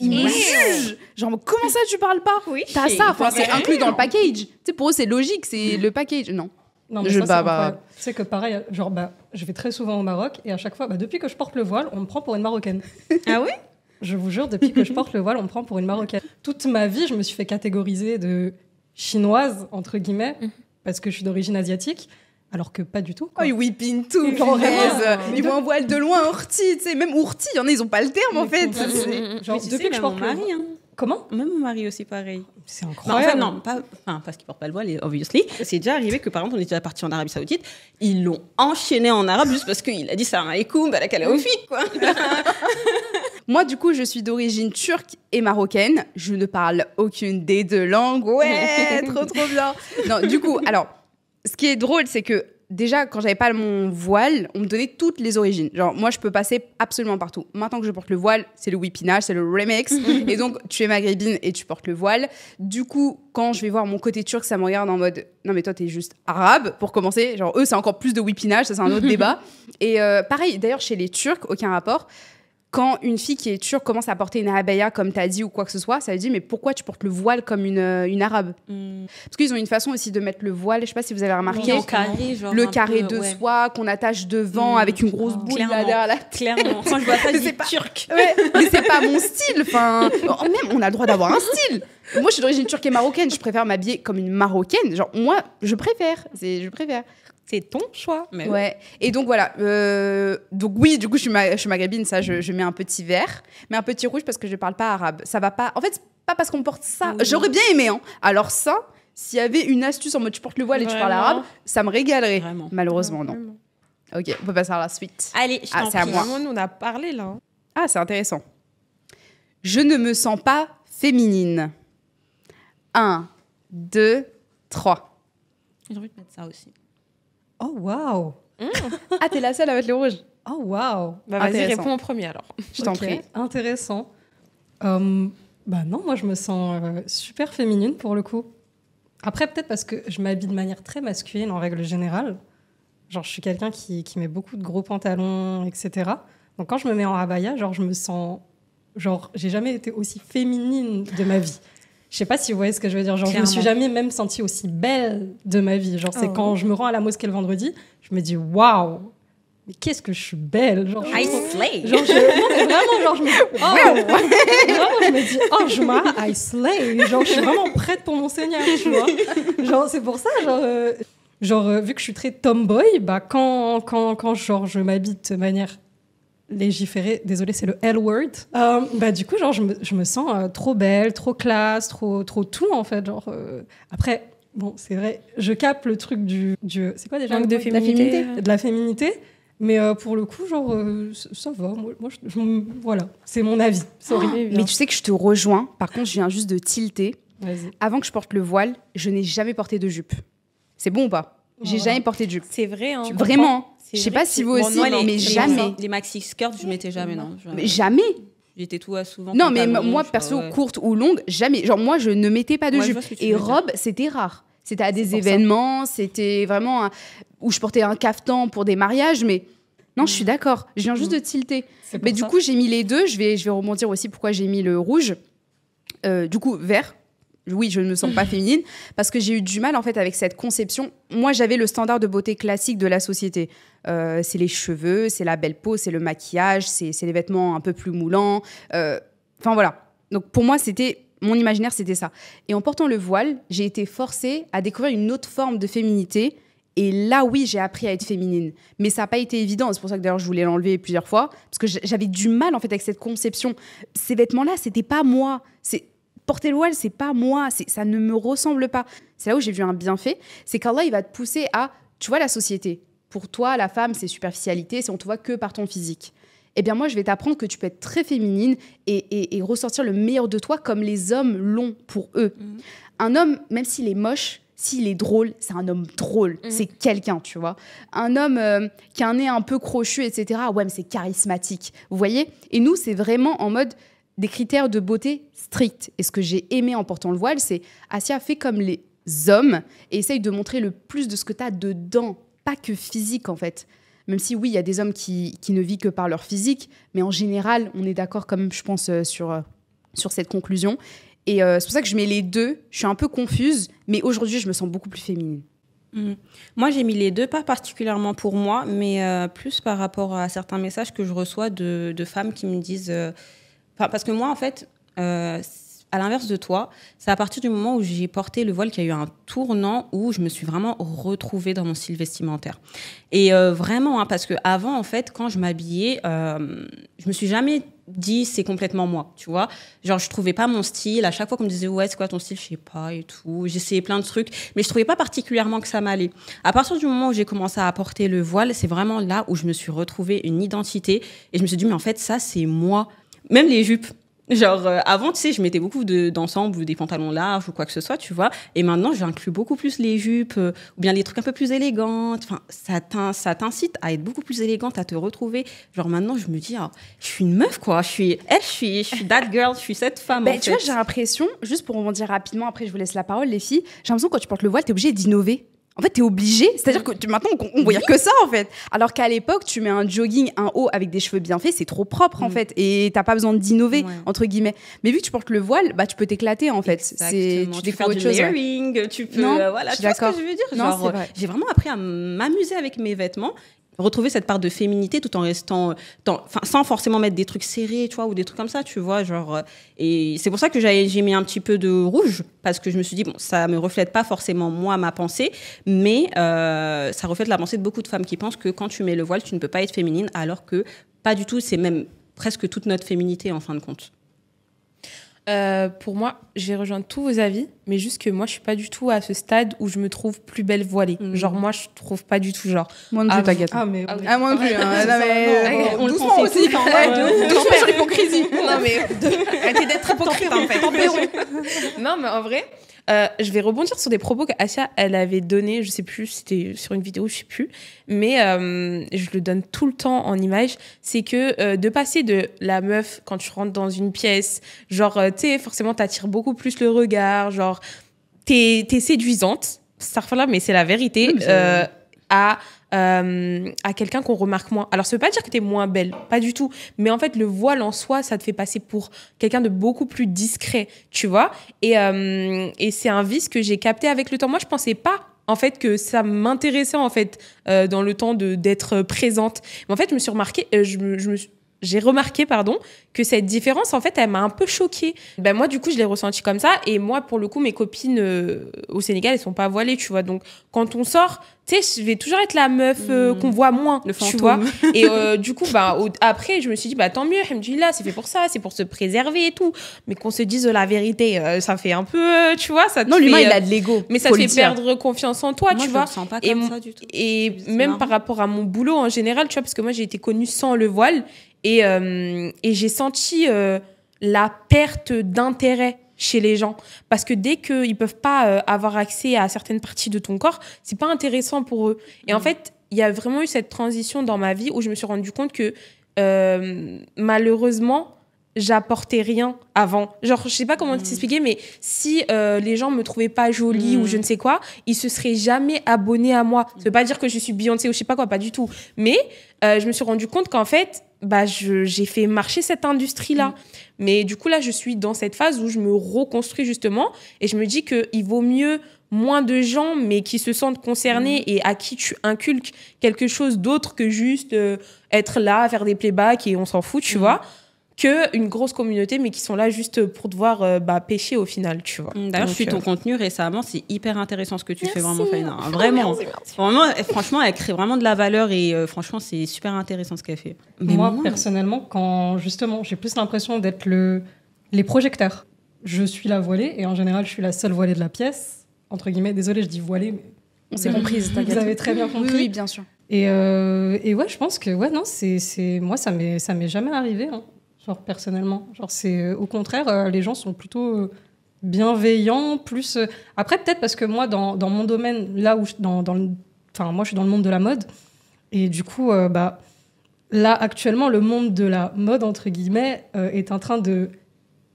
ils me jugent Genre, comment ça, tu parles pas Oui. T'as ça, enfin, c'est inclus dans le package. pour eux, c'est logique, c'est mm. le package. Non. Non, mais je bah, c'est que pareil, genre, bah, je vais très souvent au Maroc et à chaque fois, bah, depuis que je porte le voile, on me prend pour une Marocaine. ah oui Je vous jure, depuis que je porte le voile, on me prend pour une Marocaine. Toute ma vie, je me suis fait catégoriser de chinoise, entre guillemets, mm. parce que je suis d'origine asiatique. Alors que pas du tout. Quoi. Oh, ils whipping tout, Florez. Ils vont voile de loin, tu sais, Même Ourti, il y en a, ils ont pas le terme en fait. Genre, depuis que je porte le mari. Hein. Comment Même mon mari aussi, pareil. C'est bah, incroyable. Non, pas, enfin, parce qu'il porte pas le voile, obviously. C'est déjà arrivé que, par exemple, on était parti en Arabie Saoudite, ils l'ont enchaîné en arabe juste parce qu'il a dit ça à la au quoi. Moi, du coup, je suis d'origine turque et marocaine. Je ne parle aucune des deux langues. Ouais, trop, trop bien. Non, du coup, alors ce qui est drôle, c'est que déjà, quand j'avais pas mon voile, on me donnait toutes les origines. Genre, moi, je peux passer absolument partout. Maintenant que je porte le voile, c'est le whippinage, c'est le remix. et donc, tu es maghrébine et tu portes le voile. Du coup, quand je vais voir mon côté turc, ça me regarde en mode non, mais toi, t'es juste arabe, pour commencer. Genre, eux, c'est encore plus de whippinage, ça, c'est un autre débat. Et euh, pareil, d'ailleurs, chez les Turcs, aucun rapport quand une fille qui est turque commence à porter une abaya comme t'as dit ou quoi que ce soit, ça lui dit mais pourquoi tu portes le voile comme une, euh, une arabe mm. Parce qu'ils ont une façon aussi de mettre le voile, je sais pas si vous avez remarqué, carré, le carré de soie qu'on attache devant mm. avec une grosse boule à la, Clairement, je vois ça, c'est pas turc. mais c'est pas mon style. Enfin, oh, même on a le droit d'avoir un style. Moi, je suis d'origine turque et marocaine. Je préfère m'habiller comme une marocaine. Genre moi, je préfère. C'est je préfère c'est ton choix. Mais... Ouais. Et donc voilà. Euh, donc oui, du coup, je suis, ma, je ça, je, mets un petit vert, mais un petit rouge parce que je parle pas arabe. Ça va pas. En fait, pas parce qu'on porte ça. J'aurais bien aimé, hein. Alors ça, s'il y avait une astuce en mode tu portes le voile et tu parles arabe, ça me régalerait. Vraiment. Malheureusement, non. Ok, on peut passer à la suite. Allez, je ah, c'est à moi. on a parlé là. Hein. Ah, c'est intéressant. Je ne me sens pas féminine. un deux trois J'ai envie de mettre ça aussi. Oh, waouh mm. Ah, t'es la seule à mettre le rouge Oh, waouh bah, Vas-y, réponds en premier alors. Je t'en prie. Intéressant. Hum, bah non, moi je me sens euh, super féminine pour le coup. Après, peut-être parce que je m'habille de manière très masculine en règle générale. Genre, je suis quelqu'un qui, qui, met beaucoup de gros pantalons, etc. Donc quand je me mets en abaya, genre, je me sens. Genre, j'ai jamais été aussi féminine de ma vie. Je sais pas si vous voyez ce que je veux dire. Genre, ne je me suis jamais même sentie aussi belle de ma vie. Genre, c'est oh. quand je me rends à la mosquée le vendredi, je me dis waouh, mais qu'est-ce que je suis belle genre, I slay non, vraiment genre je me dis oh, vraiment, je me dis oh I slay genre je suis vraiment prête pour mon Seigneur genre c'est pour ça genre euh, genre euh, vu que je suis très tomboy bah quand quand quand genre je m'habite de manière légiférer, désolé, c'est le L word. Euh, bah du coup, genre, je me, je me sens euh, trop belle, trop classe, trop, trop tout en fait. Genre, euh. après, bon, c'est vrai, je capte le truc du, du c'est quoi déjà de, féminité, de la féminité. Mais pour le coup, genre, ça va. Moi, voilà, c'est mon avis. Oh, mais tu sais que je te rejoins. Par contre, je viens juste de tilter. Avant que je porte le voile, je n'ai jamais porté de jupe. C'est bon ou pas j'ai jamais porté de jupe. C'est vrai, hein. Vraiment. Je sais pas si vous aussi, mais jamais. Les maxi skirts, je mettais jamais, non. Mais jamais. J'étais tout souvent. Non, mais moi, perso, courte ou longue, jamais. Genre, moi, je ne mettais pas de jupe. Et robe, c'était rare. C'était à des événements, c'était vraiment où je portais un caftan pour des mariages, mais non, je suis d'accord. Je viens juste mm. de tilter. Mais du coup, j'ai mis les deux. Je vais, je vais rebondir aussi pourquoi j'ai mis le rouge. Euh, du coup, vert, oui, je ne me sens pas féminine, parce que j'ai eu du mal en fait avec cette conception. Moi, j'avais le standard de beauté classique de la société. Euh, c'est les cheveux, c'est la belle peau, c'est le maquillage, c'est les vêtements un peu plus moulants. Euh, enfin voilà. Donc pour moi, c'était mon imaginaire, c'était ça. Et en portant le voile, j'ai été forcée à découvrir une autre forme de féminité. Et là, oui, j'ai appris à être féminine. Mais ça n'a pas été évident. C'est pour ça que d'ailleurs, je voulais l'enlever plusieurs fois. Parce que j'avais du mal, en fait, avec cette conception. Ces vêtements-là, c'était pas moi porter le voile, c'est pas moi, ça ne me ressemble pas. C'est là où j'ai vu un bienfait, c'est qu'Allah, il va te pousser à, tu vois, la société. Pour toi, la femme, c'est superficialité, c'est on te voit que par ton physique. Eh bien, moi, je vais t'apprendre que tu peux être très féminine et, ressortir le meilleur de toi comme les hommes l'ont pour eux. Mhm. Un homme, même s'il est moche, s'il est drôle, c'est un homme drôle, mhm. c'est quelqu'un, tu vois. Un homme euh, qui a un nez un peu crochu, etc., ouais, mais c'est charismatique, vous voyez Et nous, c'est vraiment en mode, des critères de beauté stricts. Et ce que j'ai aimé en portant le voile, c'est Asia, fait comme les hommes et essaye de montrer le plus de ce que tu as dedans, pas que physique en fait. Même si oui, il y a des hommes qui, ne vivent que par leur physique, mais en général, on est d'accord comme je pense euh, sur, euh, sur cette conclusion. Et euh, c'est pour ça que je mets les deux. Je suis un peu confuse, mais aujourd'hui, je me sens beaucoup plus féminine. Mmh. Moi, j'ai mis les deux, pas particulièrement pour moi, mais plus par rapport à certains messages que je reçois de, femmes qui me disent parce que moi, en fait, euh, à l'inverse de toi, c'est à partir du moment où j'ai porté le voile qu'il y a eu un tournant où je me suis vraiment retrouvée dans mon style vestimentaire. Et euh, vraiment, hein, parce que avant, en fait, quand je m'habillais, euh, je me suis jamais dit c'est complètement moi, tu vois. Genre je trouvais pas mon style, à chaque fois qu'on me disait ouais, c'est quoi ton style, je sais pas et tout. J'essayais plein de trucs, mais je trouvais pas particulièrement que ça m'allait. À partir du moment où j'ai commencé à porter le voile, c'est vraiment là où je me suis retrouvée une identité et je me suis dit mais en fait ça c'est moi. Même les jupes. Genre, euh, avant, tu sais, je mettais beaucoup d'ensemble ou des pantalons larges ou quoi que ce soit, tu vois. Et maintenant, j'inclus beaucoup plus les jupes euh, ou bien les trucs un peu plus élégants. Enfin, ça t'incite à être beaucoup plus élégante, à te retrouver. Genre, maintenant, je me dis, ah, je suis une meuf, quoi. Je suis elle, je suis, je suis that girl, je suis cette femme. Ben, tu vois, j'ai l'impression, juste pour rebondir rapidement, après, je vous laisse la parole, les filles, j'ai l'impression quand tu portes le voile, t'es obligé d'innover. En fait, t'es es obligé. C'est-à-dire mm. que maintenant, on, voit rien que ça, en fait. Alors qu'à l'époque, tu mets un jogging, un haut avec des cheveux bien faits, c'est trop propre, en mm. fait. Et t'as pas besoin d'innover, entre guillemets. Mais vu que tu portes le voile, bah, tu peux t'éclater, en fait. C'est, tu, peux faire autre Tu peux, non, euh, Tu vois ce que je veux dire? Genre, euh, j'ai vraiment appris à m'amuser avec mes vêtements retrouver cette part de féminité tout en restant sans forcément mettre des trucs serrés tu vois ou des trucs comme ça tu vois genre euh, et c'est pour ça que j'ai mis un petit peu de rouge parce que je me suis dit bon ça me reflète pas forcément moi ma pensée mais euh, ça reflète la pensée de beaucoup de femmes qui pensent que quand tu mets le voile tu ne peux pas être féminine alors que pas du tout c'est même presque toute notre féminité en fin de compte euh, pour moi, j'ai rejoint tous vos avis, mais juste que moi, je suis pas du tout à ce stade où je me trouve plus belle voilée. Mhm. Genre, moi, je trouve pas du tout genre. Moi de plus, ah, t'inquiète. Ah, mais. Ah, oui. ah plus. hein, non, mais... On le pense aussi. Quand hein. même. Doucement sur l'hypocrisie. non, mais. Arrêtez d'être hypocrite, en fait. non, mais en vrai, euh, je vais rebondir sur des propos qu'Asia, elle avait donné, je sais plus, c'était sur une vidéo, je sais plus, mais euh, je le donne tout le temps en image, c'est que euh, de passer de la meuf quand tu rentres dans une pièce, genre, euh, tu sais, forcément, t'attires beaucoup plus le regard, genre, t'es es séduisante, ça là mais c'est la vérité, euh, à euh, à quelqu'un qu'on remarque moins. Alors, ça veut pas dire que tu es moins belle, pas du tout. Mais en fait, le voile en soi, ça te fait passer pour quelqu'un de beaucoup plus discret, tu vois. Et, euh, c'est un vice que j'ai capté avec le temps. Moi, je pensais pas en fait que ça m'intéressait en fait euh, dans le temps d'être présente mais en fait je me suis remarqué je, je me j'ai remarqué pardon que cette différence en fait elle m'a un peu choquée. Ben moi du coup je l'ai ressenti comme ça et moi pour le coup mes copines euh, au Sénégal elles sont pas voilées tu vois donc quand on sort tu sais je vais toujours être la meuf euh, hmm. qu'on voit moins le fantôme. tu vois et euh, du coup ben après je me suis dit bah tant mieux là c'est fait pour ça c'est pour se préserver et tout mais qu'on se dise la vérité ça fait un peu tu vois ça non l'humain il a de l'ego mais ça fait perdre confiance en toi tu je vois sens pas comme et, ça du tout. et même par rapport à mon boulot en général tu vois parce que moi j'ai été connue sans le voile euh, et, j'ai senti euh, la perte d'intérêt chez les gens. Parce que dès qu'ils ne peuvent pas euh, avoir accès à certaines parties de ton corps, c'est pas intéressant pour eux. Et en mm. fait, il y a vraiment eu cette transition dans ma vie où je me suis rendu compte que euh, malheureusement, j'apportais rien avant. Genre, je sais pas comment mm. t'expliquer, mais si les gens me trouvaient pas jolie ou mm. je ne sais quoi, ils se seraient jamais abonnés à moi. Ça veut pas dire que je suis Beyoncé ou je sais pas quoi, pas du tout. Mais je me suis rendu compte qu'en fait, bah, j'ai fait marcher cette industrie-là. Mm. Mais du coup, là, je suis dans cette phase où je me reconstruis justement et je me dis qu'il vaut mieux moins de gens, mais qui se sentent concernés mm. et à qui tu inculques quelque chose d'autre que juste euh, être là, faire des playbacks et on s'en fout, tu mm. vois que une grosse communauté, mais qui sont là juste pour devoir voir euh, bah, pêcher au final, tu vois. D'ailleurs, je suis ton euh, contenu récemment, c'est hyper intéressant ce que tu fais vraiment, Faina. Vraiment, franchement, elle crée vraiment de la valeur et euh, franchement, c'est super intéressant ce qu'elle fait. moi, personnellement, quand justement, j'ai plus l'impression d'être le les projecteurs. Je suis la voilée et en général, je suis la seule voilée de la pièce. Entre guillemets, désolé je dis voilée, on s'est comprise. Vous avez très bien compris. Oui, bien sûr. Et, et ouais, je pense que ouais, non, c'est moi, ça m'est jamais arrivé. Hein genre personnellement. Genre c'est euh, au contraire, euh, les gens sont plutôt euh, bienveillants, plus après peut-être parce que moi dans, mon domaine, là où je, dans, moi je suis dans le monde de la mode et du coup bah là actuellement le monde de la mode entre guillemets est en train de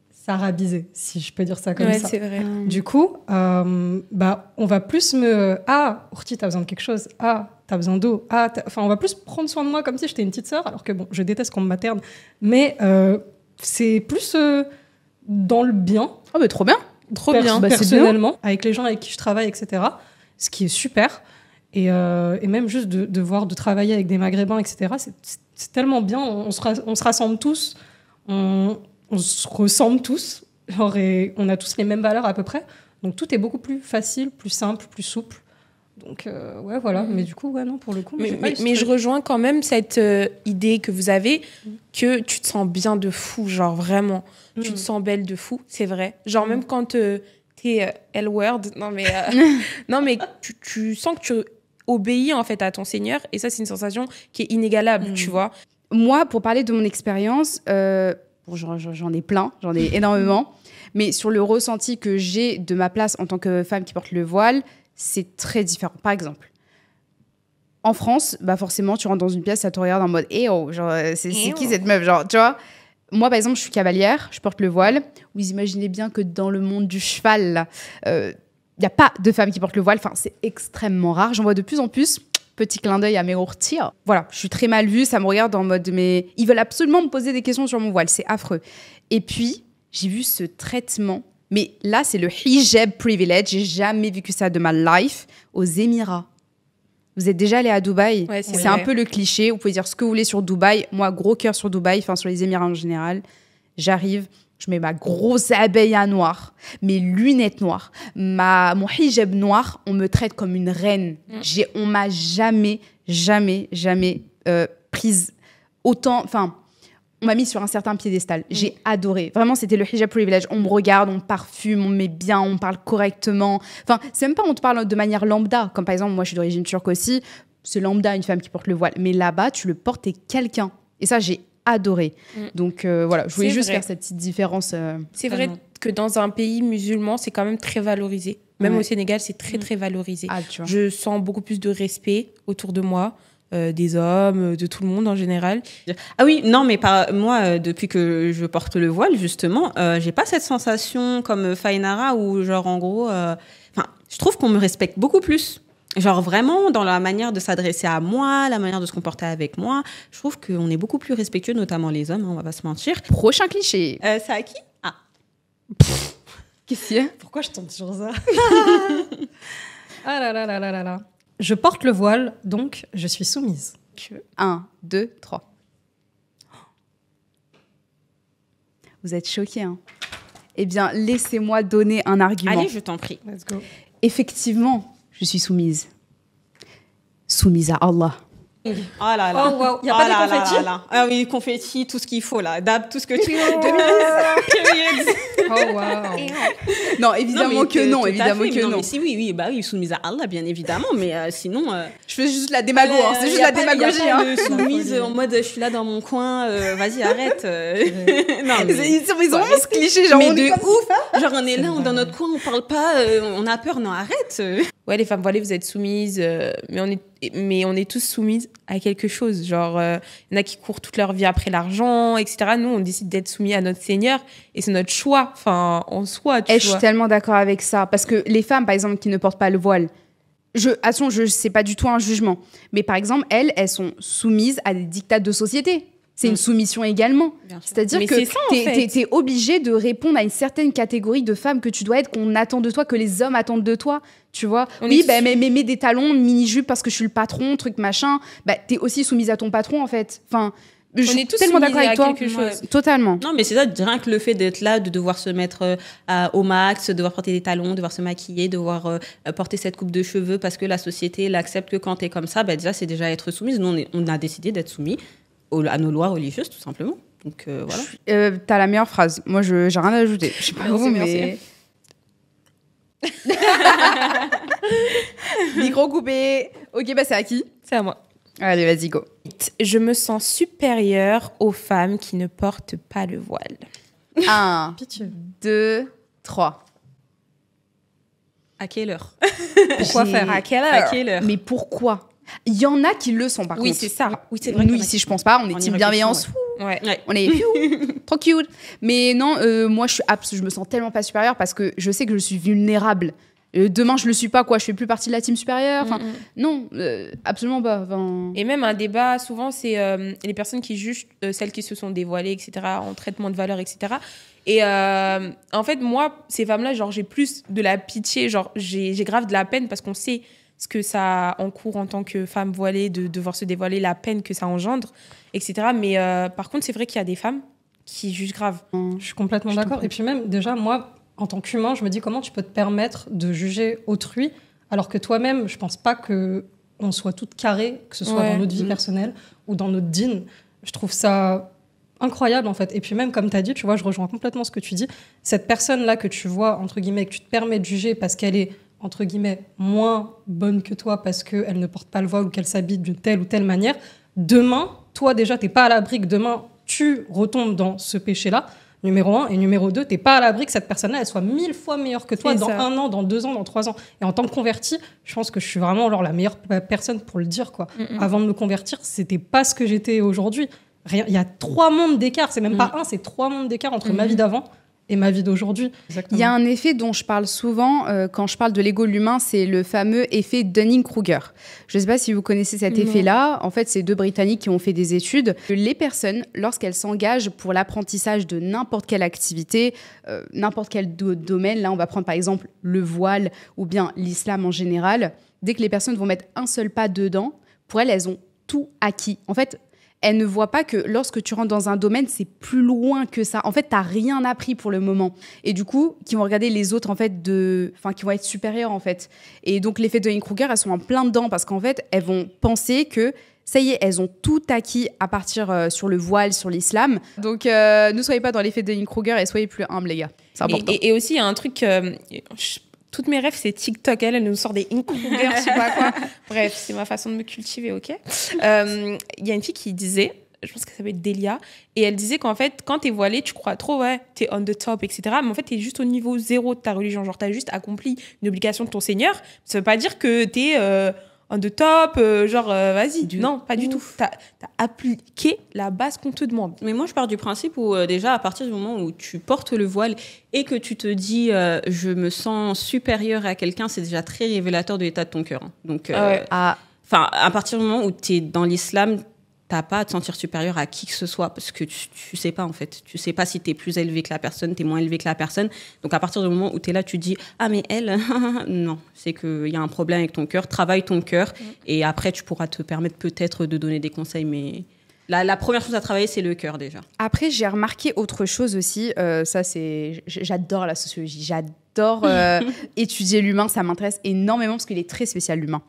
s'arabiser, si je peux dire ça comme ça. Ah. Du coup, bah on va plus me ah, Urti, t'as besoin de quelque chose. Ah, t'as besoin d'eau. Ah, enfin, on va plus prendre soin de moi comme si j'étais une petite sœur, alors que bon, je déteste qu'on me materne. Mais euh, c'est plus euh, dans le bien. Ah, mais trop bien! Trop bah, bien, personnellement, avec les gens avec qui je travaille, etc. Ce qui est super. Et, euh, même juste de, voir, de travailler avec des Maghrébins, etc. C'est tellement bien. On se, rassemble tous. On, se ressemble tous. on a tous les mêmes valeurs à peu près. Donc tout est beaucoup plus facile, plus simple, plus souple. Donc, euh, ouais, voilà. Mais du coup, ouais, non, pour le coup. Mais, mais, je rejoins quand même cette euh, idée que vous avez mm. que tu te sens bien de fou, genre vraiment. Mm. Tu te sens belle de fou, c'est vrai. Genre, mm. même quand tu euh, t'es L-word, non, mais, non, mais tu, sens que tu obéis en fait à ton Seigneur. Et ça, c'est une sensation qui est inégalable, tu vois. Moi, pour parler de mon expérience, j'en ai plein, j'en ai énormément. mais sur le ressenti que j'ai de ma place en tant que femme qui porte le voile, c'est très différent. Par exemple, en France, bah forcément, tu rentres dans une pièce, ça te regarde en mode "et eh oh, genre, euh, c'est eh qui oh. cette meuf Genre, tu vois moi, par exemple, je suis cavalière, je porte le voile. Vous imaginez bien que dans le monde du cheval, euh, il n'y a pas de femmes qui portent le voile. Enfin, c'est extrêmement rare. J'en vois de plus en plus. Petit clin d'œil à mes ourtiers. Voilà, je suis très mal vue. Ça me regarde en mode, mais ils veulent absolument me poser des questions sur mon voile. C'est affreux. Et puis, j'ai vu ce traitement mais là, c'est le hijab privilege. J'ai jamais vécu ça de ma life aux Émirats. Vous êtes déjà allé à Dubaï C'est un peu le cliché. Vous pouvez dire ce que vous voulez sur Dubaï. Moi, gros cœur sur Dubaï, enfin sur les Émirats en général. J'arrive, je mets ma grosse abeille à noir, mes lunettes noires, ma, mon hijab noir. On me traite comme une reine. Mm. J'ai, on m'a jamais, jamais, jamais euh, prise autant. Enfin, on m'a mm. mis sur un certain piédestal. Mm. J'ai adoré. Vraiment, c'était le hijab privilege. On me regarde, on parfume, on met bien, on parle correctement. Enfin, c'est même pas on te parle de manière lambda. Comme par exemple, moi, je suis d'origine turque aussi. C'est lambda, une femme qui porte le voile. Mais là-bas, tu le portes, et quelqu'un. Et ça, j'ai adoré. Mm. Donc euh, voilà, je voulais juste faire cette petite différence. Euh, c'est vrai que dans un pays musulman, c'est quand même très valorisé. Même au Sénégal, c'est très, très valorisé. Ah, je sens beaucoup plus de respect autour de moi. Euh, des hommes, euh, de tout le monde en général. Ah oui, non, mais par, moi, euh, depuis que je porte le voile, justement, j'ai pas cette sensation comme Fainara ou genre, en gros, je trouve qu'on me respecte beaucoup plus. Genre, vraiment, dans la manière de s'adresser à moi, la manière de se comporter avec moi, je trouve qu'on est beaucoup plus respectueux, notamment les hommes, hein, on va pas se mentir. Prochain cliché. ça à qui Ah. Qu'est-ce qu'il y Pourquoi je tombe toujours ça Ah là là là là là là. Je porte le voile, donc je suis soumise. 1, deux, trois. Vous êtes choqués, hein Eh bien, laissez-moi donner un argument. Allez, je t'en prie. Effectivement, je suis soumise. Soumise à Allah. Oh là là. Oh wow. Y a pas ah là de confetti là là Ah oui, confetti, tout ce qu'il faut là. Dab, tout ce que tu veux. oh Non, évidemment que, non, évidemment que non. Mais si oui, oui, bah oui, soumise à Allah, bien évidemment. Mais euh, sinon, euh, je fais juste la démago. Hein, c'est euh, juste la démagogie. Pas hein. soumise en mode, je suis là dans mon coin. Vas-y, arrête. non, mais... ils, ils, ont vraiment ce cliché, genre mais on de est ouf. genre on est, là, on dans notre coin, on parle pas, on a peur. Non, arrête. Ouais, les femmes voilées, vous êtes soumises, mais on est mais on est tous soumis à quelque chose. Genre, il euh, y en a qui courent toute leur vie après l'argent, etc. Nous, on décide d'être soumis à notre Seigneur et c'est notre choix, enfin, en soi. je suis tellement d'accord avec ça. Parce que les femmes, par exemple, qui ne portent pas le voile, je, attention, je sais pas du tout un jugement. Mais par exemple, elles, elles sont soumises à des dictats de société. C'est une mm. soumission également. C'est-à-dire que tu es, obligé de répondre à une certaine catégorie de femmes que tu dois être, qu'on attend de toi, que les hommes attendent de toi. Tu vois Oui, bah, mais, mais, des talons, mini-jupe parce que je suis le patron, truc machin. Bah, tu es aussi soumise à ton patron, en fait. Enfin, je on est tous tellement d'accord avec toi. Chose. Totalement. Non, mais c'est ça, rien que le fait d'être là, de devoir se mettre euh, au max, devoir porter des talons, devoir se maquiller, devoir euh, porter cette coupe de cheveux parce que la société l'accepte que quand es comme ça, bah, déjà, c'est déjà être soumise. Nous, on a décidé d'être soumis à nos lois religieuses, tout simplement. Donc euh, voilà. Euh, t'as la meilleure phrase. Moi, je j'ai rien à ajouter. Je sais pas merci, bah, vous, mais. Micro coupé. Ok, bah c'est à qui C'est à moi. Allez, vas-y, go. Je me sens supérieure aux femmes qui ne portent pas le voile. Un, deux, trois. À quelle heure Pourquoi faire à quelle heure Mais pourquoi il y en a qui le sont, par contre. Oui, c'est ça. Oui, c'est Nous, ici, je pense pas. On est team bienveillance. Hein. Ouais. On est trop cute. Mais non, euh, moi, je, suis je me sens tellement pas supérieure parce que je sais que je suis vulnérable. Euh, demain, je le suis pas, quoi. Je fais plus partie de la team supérieure. Enfin, mm, mm, mm. Non, euh, absolument pas. Et même un débat, souvent, c'est les personnes qui jugent celles qui se sont dévoilées, etc., en traitement de valeur, etc. Et en fait, moi, ces femmes-là, genre, j'ai plus de la pitié, genre, j'ai grave de la peine parce qu'on sait ce que ça encourt en tant que femme voilée, de devoir se dévoiler, la peine que ça engendre, etc. Mais euh, par contre, c'est vrai qu'il y a des femmes qui jugent grave. Mm. Je suis complètement d'accord. Et puis même, déjà, moi, en tant qu'humain, je me dis comment tu peux te permettre de juger autrui alors que toi-même, je pense pas que on soit toutes carrées, que ce soit dans notre vie mm. personnelle ou dans notre dîne. Je trouve ça incroyable en fait. Et puis même comme tu as dit, tu vois, je rejoins complètement ce que tu dis. Cette personne là que tu vois entre guillemets que tu te permets de juger parce qu'elle est entre guillemets, moins bonne que toi parce qu'elle ne porte pas le voile ou qu'elle s'habite d'une telle ou telle manière, demain, toi déjà, t'es pas à l'abri que demain, tu retombes dans ce péché-là, numéro un. Et numéro deux, t'es pas à l'abri que cette personne-là, elle soit mille fois meilleure que toi dans un an, dans deux ans, dans trois ans. Et en tant que convertie, je pense que je suis vraiment alors la meilleure personne pour le dire. quoi. Mm, mm. Avant de me convertir, c'était pas ce que j'étais aujourd'hui. Il y a trois mondes d'écart, c'est même pas mm. un, c'est trois mondes d'écart entre ma vie d'avant et ma vie d'aujourd'hui. Il y a un effet dont je parle souvent euh, quand je parle de l'ego humain, l'humain, c'est le fameux effet Dunning-Kruger. Je ne sais pas si vous connaissez cet effet-là. En fait, c'est deux Britanniques qui ont fait des études. Les personnes, lorsqu'elles s'engagent pour l'apprentissage de n'importe quelle activité, euh, n'importe quel domaine, là on va prendre par exemple le voile ou bien l'islam en général, dès que les personnes vont mettre un seul pas dedans, pour elles, elles ont tout acquis. En fait, elle ne voit pas que lorsque tu rentres dans un domaine, c'est plus loin que ça. En fait, t'as rien appris pour le moment. Et du coup, qui vont regarder les autres, en fait, de, enfin, qui vont être supérieurs, en fait. Et donc, l'effet de Kruger, elles sont en plein dedans parce qu'en fait, elles vont penser que ça y est, elles ont tout acquis à partir euh, sur le voile, sur l'islam. Donc euh, ne soyez pas dans l'effet de Kruger et soyez plus humbles, les gars. C'est important. Et, aussi, il y a un truc, euh, toutes mes rêves, c'est TikTok. Elle, elle nous sort des Inkruger, je sais pas quoi. Bref, c'est ma façon de me cultiver, ok euh, Il y a une fille qui disait, je pense que ça s'appelle Delia, et elle disait qu'en fait, quand t'es voilée, tu crois trop, ouais, t'es on the top, etc. Mais en fait, t'es juste au niveau zéro de ta religion. Genre, t'as juste accompli une obligation de ton Seigneur. Ça veut pas dire que t'es. Euh, de top, euh, genre euh, vas-y. Non, pas du tout. Tu as, appliqué la base qu'on te demande. Mais moi, je pars du principe où euh, déjà, à partir du moment où tu portes le voile et que tu te dis je me sens supérieur à quelqu'un, c'est déjà très révélateur de l'état de ton cœur. Hein. Donc, ah ah. enfin à... à partir du moment où tu es dans l'islam, t'as pas à te sentir supérieur à qui que ce soit parce que tu, ne sais pas en fait. Tu sais pas si tu es plus élevé que la personne, tu es moins élevé que la personne. Donc à partir du moment où tu es là, tu dis Ah, mais elle, non, c'est qu'il y a un problème avec ton cœur, travaille ton cœur et après tu pourras te permettre peut-être de donner des conseils, mais. La, première chose à travailler, c'est le cœur déjà. Après, j'ai remarqué autre chose aussi. Euh, ça, c'est, j'adore la sociologie. J'adore euh, étudier l'humain. Ça m'intéresse énormément parce qu'il est très spécial l'humain.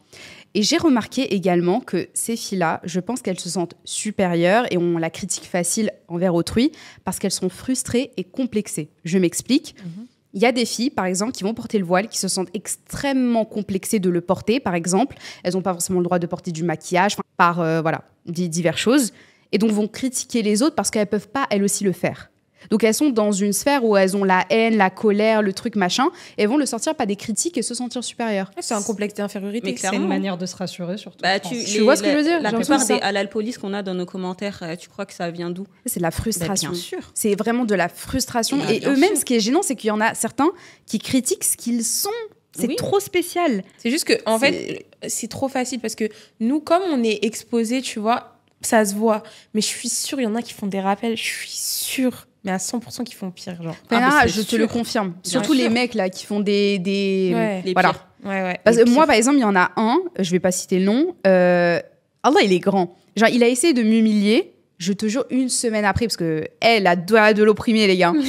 Et j'ai remarqué également que ces filles-là, je pense qu'elles se sentent supérieures et ont la critique facile envers autrui parce qu'elles sont frustrées et complexées. Je m'explique. Mhm. Il y a des filles, par exemple, qui vont porter le voile, qui se sentent extrêmement complexées de le porter, par exemple. Elles n'ont pas forcément le droit de porter du maquillage, par euh, diverses choses. Et donc vont critiquer les autres parce qu'elles ne peuvent pas, elles aussi, le faire. Donc elles sont dans une sphère où elles ont la haine, la colère, le truc machin, et vont le sortir par des critiques et se sentir supérieures. Ah, c'est un complexe d'infériorité. C'est une manière de se rassurer surtout. Bah, tu, vois ce que la, je veux dire La plupart des halal police qu'on a dans nos commentaires, euh, tu crois que ça vient d'où C'est de la frustration. Bah, c'est vraiment de la frustration. Bah, et eux-mêmes, ce qui est gênant, c'est qu'il y en a certains qui critiquent ce qu'ils sont. C'est trop spécial. C'est juste que, en fait, c'est trop facile parce que nous, comme on est exposés, tu vois, ça se voit. Mais je suis sûre, il y en a qui font des rappels. Je suis sûre mais à 100% qui font pire. Genre. Ben ah, je te le confirme. Surtout les mecs là qui font des. des... Les voilà. Ouais, ouais. moi, par exemple, il y en a un, je vais pas citer le nom. Euh... Allah, il est grand. Genre, il a essayé de m'humilier. Je te jure, une semaine après, parce que elle eh, a de l'opprimer, les gars.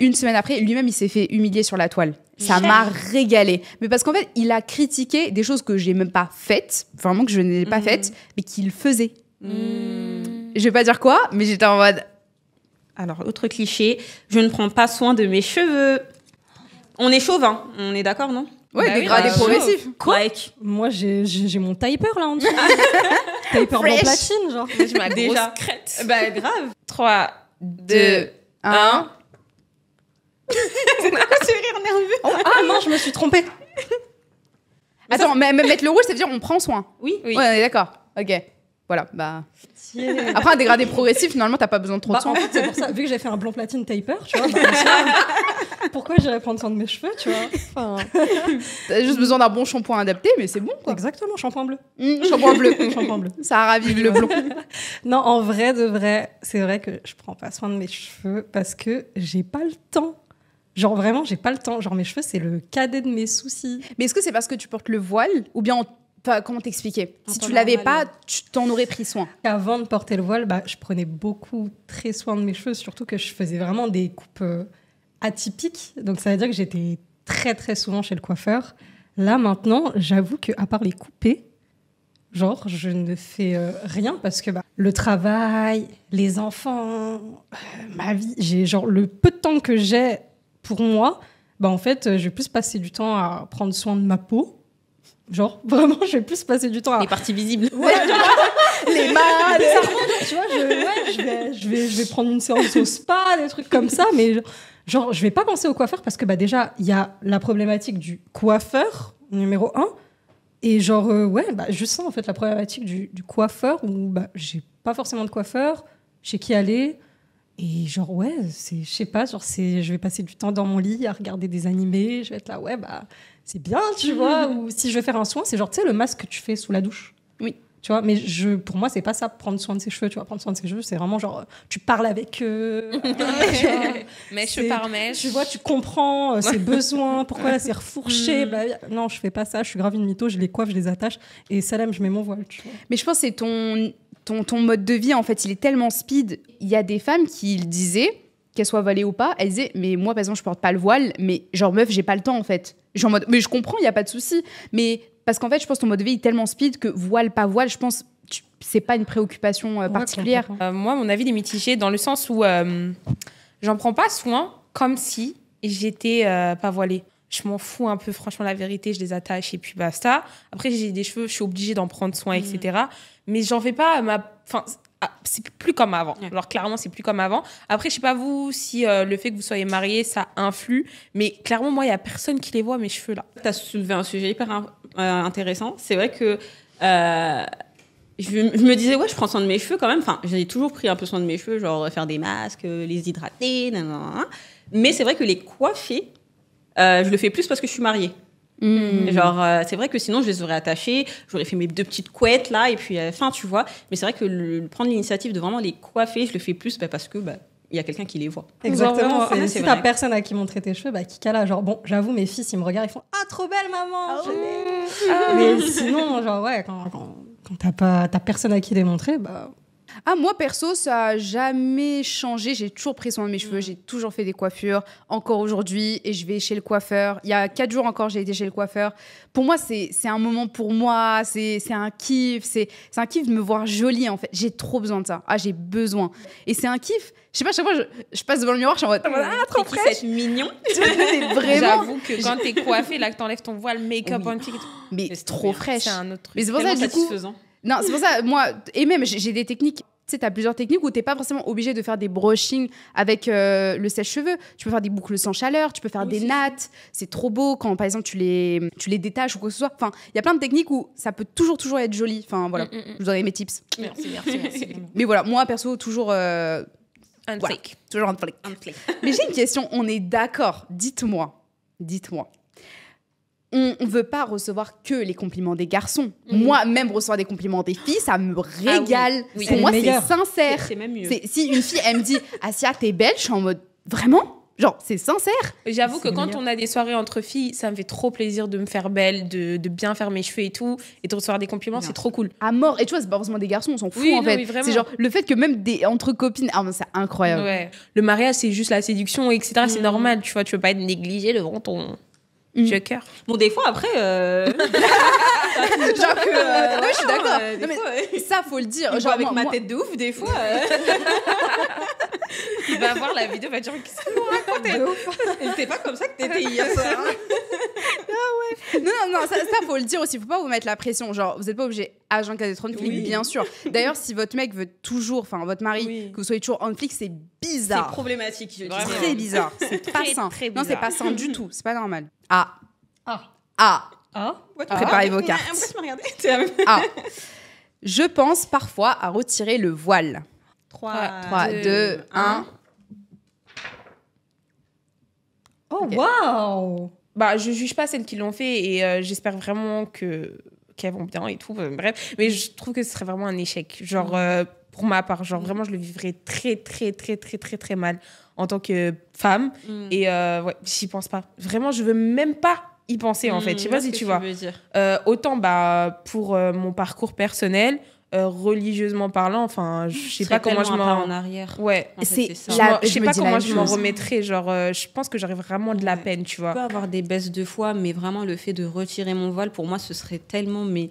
une semaine après, lui-même, il s'est fait humilier sur la toile. Ça m'a régalé. Mais parce qu'en fait, il a critiqué des choses que j'ai même pas faites, vraiment que je n'ai pas mm. faites, mais qu'il faisait. Je mm. Je vais pas dire quoi, mais j'étais en mode alors, autre cliché, je ne prends pas soin de mes cheveux. On est chauve, on est d'accord, non Ouais, bah dégradé progressif. Quoi Moi, j'ai, mon typer, là en dessous. Tailleur en platine, genre. ma Déjà. Bah, grave. 3, 2, 1. C'est un rire nerveux oh, Ah non, je me suis trompée. Attends, mais mettre le rouge, c'est veut dire on prend soin. Oui, oui. Ouais, d'accord. Ok. Voilà, bah. Après, un dégradé progressif, finalement, t'as pas besoin de trop de bah, soin. vu que j'ai fait un blanc platine taper, tu vois, bah, pourquoi j'irais prendre soin de mes cheveux, tu vois T'as juste besoin d'un bon shampoing adapté, mais c'est bon, quoi. Exactement, shampoing bleu. Mmh, shampoing bleu. shampoing bleu. Ça ravive le blond. non, en vrai, de vrai, c'est vrai que je prends pas soin de mes cheveux parce que j'ai pas le temps. Genre vraiment, j'ai pas le temps. Genre mes cheveux, c'est le cadet de mes soucis. Mais est-ce que c'est parce que tu portes le voile ou bien comment t'expliquer Si tu l'avais pas, tu t'en aurais pris soin. Avant de porter le voile, bah, je prenais beaucoup, très soin de mes cheveux, surtout que je faisais vraiment des coupes euh, atypiques. Donc ça veut dire que j'étais très très souvent chez le coiffeur. Là maintenant, j'avoue que à part les couper, genre je ne fais euh, rien parce que bah, le travail, les enfants, euh, ma vie, j'ai genre le peu de temps que j'ai pour moi, bah en fait, je vais plus passer du temps à prendre soin de ma peau Genre, vraiment, je vais plus passer du temps à. Les parties visibles. les mâles, Tu vois, je, ouais, je, vais, je, vais, prendre une séance au spa, des trucs comme ça, mais genre, je vais pas penser au coiffeur parce que, bah, déjà, il y a la problématique du coiffeur, numéro un. Et genre, euh, ouais, bah, je sens en fait la problématique du, du coiffeur où bah, j'ai pas forcément de coiffeur, chez qui aller. Et genre, ouais, c'est, je sais pas, genre, c'est, je vais passer du temps dans mon lit à regarder des animés, je vais être là, ouais, bah c'est bien, tu mm-hmm. vois. Ou si je veux faire un soin, c'est genre, tu sais, le masque que tu fais sous la douche. Oui. Tu vois, mais je, pour moi, c'est pas ça, prendre soin de ses cheveux. Tu vois, prendre soin de ses cheveux, c'est vraiment genre, euh, tu parles avec eux. mais euh, je par mèche. Tu vois, tu comprends euh, ses besoins, pourquoi là, c'est refourché. Mm. Bah, non, je fais pas ça, je suis grave une mytho, je les coiffe, je les attache. Et salam, je mets mon voile. Tu vois. Mais je pense que c'est ton, ton, ton mode de vie, en fait, il est tellement speed. Il y a des femmes qui le disaient qu'elle soit voilée ou pas, elle disait, mais moi par exemple je porte pas le voile, mais genre meuf j'ai pas le temps en fait. Genre mode mais je comprends, il y a pas de souci, mais parce qu'en fait je pense ton mode de vie est tellement speed que voile pas voile, je pense c'est pas une préoccupation euh, particulière. Euh, moi mon avis est mitigé dans le sens où euh, j'en prends pas soin comme si j'étais pas voilée. Je m'en fous un peu, franchement, la vérité, je les attache et puis basta. Après, j'ai des cheveux, je suis obligée d'en prendre soin, etc. Mm. Mais j'en fais pas ma. Enfin, ah, c'est plus comme avant. Alors clairement, c'est plus comme avant. Après, je sais pas vous si euh, le fait que vous soyez mariés, ça influe, mais clairement, moi, il y a personne qui les voit mes cheveux là. Tu as soulevé un sujet hyper euh, intéressant. C'est vrai que euh, je, me disais ouais, je prends soin de mes cheveux quand même. Enfin, j'ai toujours pris un peu soin de mes cheveux, genre faire des masques, les hydrater, Mais c'est vrai que les coiffer, je le fais plus parce que je suis mariée. Mm. Genre, euh, c'est vrai que sinon, je les aurais attachés, j'aurais fait mes deux petites couettes là, et puis, enfin, euh, tu vois. Mais c'est vrai que prendre l'initiative de vraiment les coiffer, je le fais plus bah, parce que. Bah, il y a quelqu'un qui les voit. Exactement. c'est si t'as personne à qui montrer tes cheveux, bah, qui cala. Genre, bon, j'avoue, mes fils, ils me regardent, ils font Ah, trop belle, maman ah Mais ah. sinon, genre, ouais, quand, quand, quand t'as personne à qui les montrer, bah, ah, moi, perso, ça a jamais changé. J'ai toujours pris soin de mes cheveux. Mm. J'ai toujours fait des coiffures. Encore aujourd'hui. Et je vais chez le coiffeur. Il y a quatre jours encore, j'ai été chez le coiffeur. Pour moi, c'est un moment pour moi. C'est un kiff. C'est un kiff de me voir jolie, en fait. J'ai trop besoin de ça. Ah, j'ai besoin. Et c'est un kiff. Je sais pas, chaque fois, je, je, passe devant le miroir, je suis en mode Ah, trop fraîche. C'est mignon. J'avoue que quand t'es coiffée, là, que enlèves ton voile, make-up, un petit. mais, c'est trop fraîche. C'est un autre truc. Mais c'est pour ça, du coup. Non, c'est pour ça, moi, et même j'ai des techniques tu sais, t'as plusieurs techniques où t'es pas forcément obligé de faire des brushings avec euh, le sèche-cheveux. Tu peux faire des boucles sans chaleur, tu peux faire des nattes. C'est trop beau quand, par exemple, tu les, tu les détaches ou quoi que ce soit. Enfin, il y a plein de techniques où ça peut toujours, toujours être joli. Enfin, voilà, mm, mm, mm. je vous donnerai mes tips. Merci, merci, merci. Mais voilà, moi, perso, toujours... Euh, un toujours un flic. Mais j'ai une question, on est d'accord. Dites-moi, dites-moi on ne veut pas recevoir que les compliments des garçons. Mm. Moi, même recevoir des compliments des filles, ça me ah régale. Pour moi, c'est sincère. Si une fille, elle me dit Asia, t'es belle, je suis en mode Vraiment Genre, c'est sincère. J'avoue que quand on a des soirées entre filles, ça me fait trop plaisir de me faire belle, de, bien faire mes cheveux et tout, et de recevoir des compliments, c'est trop cool. À mort. Et tu vois, c'est pas forcément des garçons, on s'en fout en fait. c'est genre le fait que même des entre copines, ah c'est incroyable. Le mariage, c'est juste la séduction, etc. C'est mm. normal, tu vois, tu veux pas être négligé devant ton Mm. Joker. Bon, des fois, après. Euh... genre que. Euh, je suis d'accord. Euh, ça, faut le dire. Genre, avec ma tête de ouf, des fois. Euh. Il va voir la vidéo, il va dire Qu'est-ce que vous racontez C'était pas comme ça que t'étais hier soir. Hein. ah ouais. Non, non, non, ça, ça, faut le dire aussi. Faut pas vous mettre la pression. Genre, vous êtes pas obligé. Agent 4 oui. bien sûr. D'ailleurs, si votre mec veut toujours, enfin, votre mari, que vous soyez toujours en flic, c'est bizarre. C'est problématique, je dis. Très bizarre. C'est pas sain. Non, c'est pas sain du tout. C'est pas normal. Ah. Ah. Ah. Ah. Préparez vos cartes. ah. Je pense parfois à retirer le voile. 3, 3 2, 1. Oh, waouh Bah, je juge pas celles qui l'ont fait et euh, j'espère vraiment que qu'elles vont bien et tout. Euh, bref, mais je trouve que ce serait vraiment un échec. Genre, mm. euh, pour ma part, genre mm. vraiment, je le vivrais très, très, très, très, très, très mal en tant que femme. Mm. Et ouais, j'y pense pas. Vraiment, je veux même pas y penser, en fait. Hmm, je sais pas si tu vois. Euh, autant bah, pour euh, mon parcours personnel, euh, religieusement parlant, enfin, je sais pas comment je m'en en arrière. Ouais, c'est je sais pas comment je m'en remettrai, genre je pense que j'aurais vraiment de la peine, tu vois. avoir des baisses de foi, mais vraiment le fait de retirer mon voile pour moi ce serait tellement mais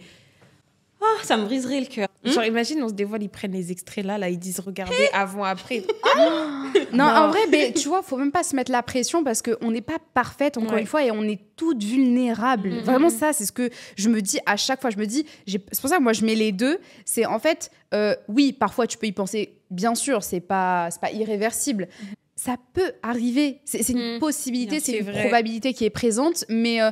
ah, ça me briserait le cœur. Genre, hmm imagine, on se dévoile, ils prennent les extraits là, là, ils disent regardez avant, après. Ah non, en vrai, mais, tu vois, faut même pas se mettre la pression parce qu'on n'est pas parfaite, encore une fois, et on est toutes vulnérables. Mm, mm, Vraiment, mm. ça, c'est ce que je me dis à chaque fois. Je me dis, c'est pour ça que moi, je mets les deux. C'est en fait, euh, oui, parfois, tu peux y penser, bien sûr, c'est pas, pas irréversible. Ça peut arriver. C'est une possibilité, c'est une probabilité qui est présente, mais. Euh,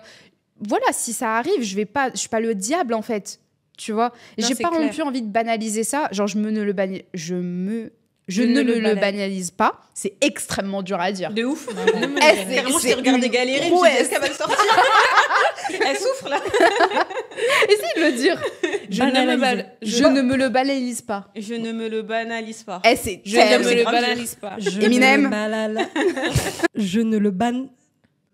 voilà, si ça arrive, je vais pas, je suis pas le diable en fait. Tu vois J'ai pas non plus envie de banaliser ça. Genre, je me ne le banalise. Je me. Je, ne, le, banalise pas, c'est extrêmement dur à dire. De ouf. elle eh, regardé galérer, est-ce qu'elle va le sortir Elle souffre là. Essaye de le dire. Je, ne me, je, ne me, le banalise pas. Je ne me le banalise pas. Eh, je ne me le banalise pas. Eminem. je ne le banalise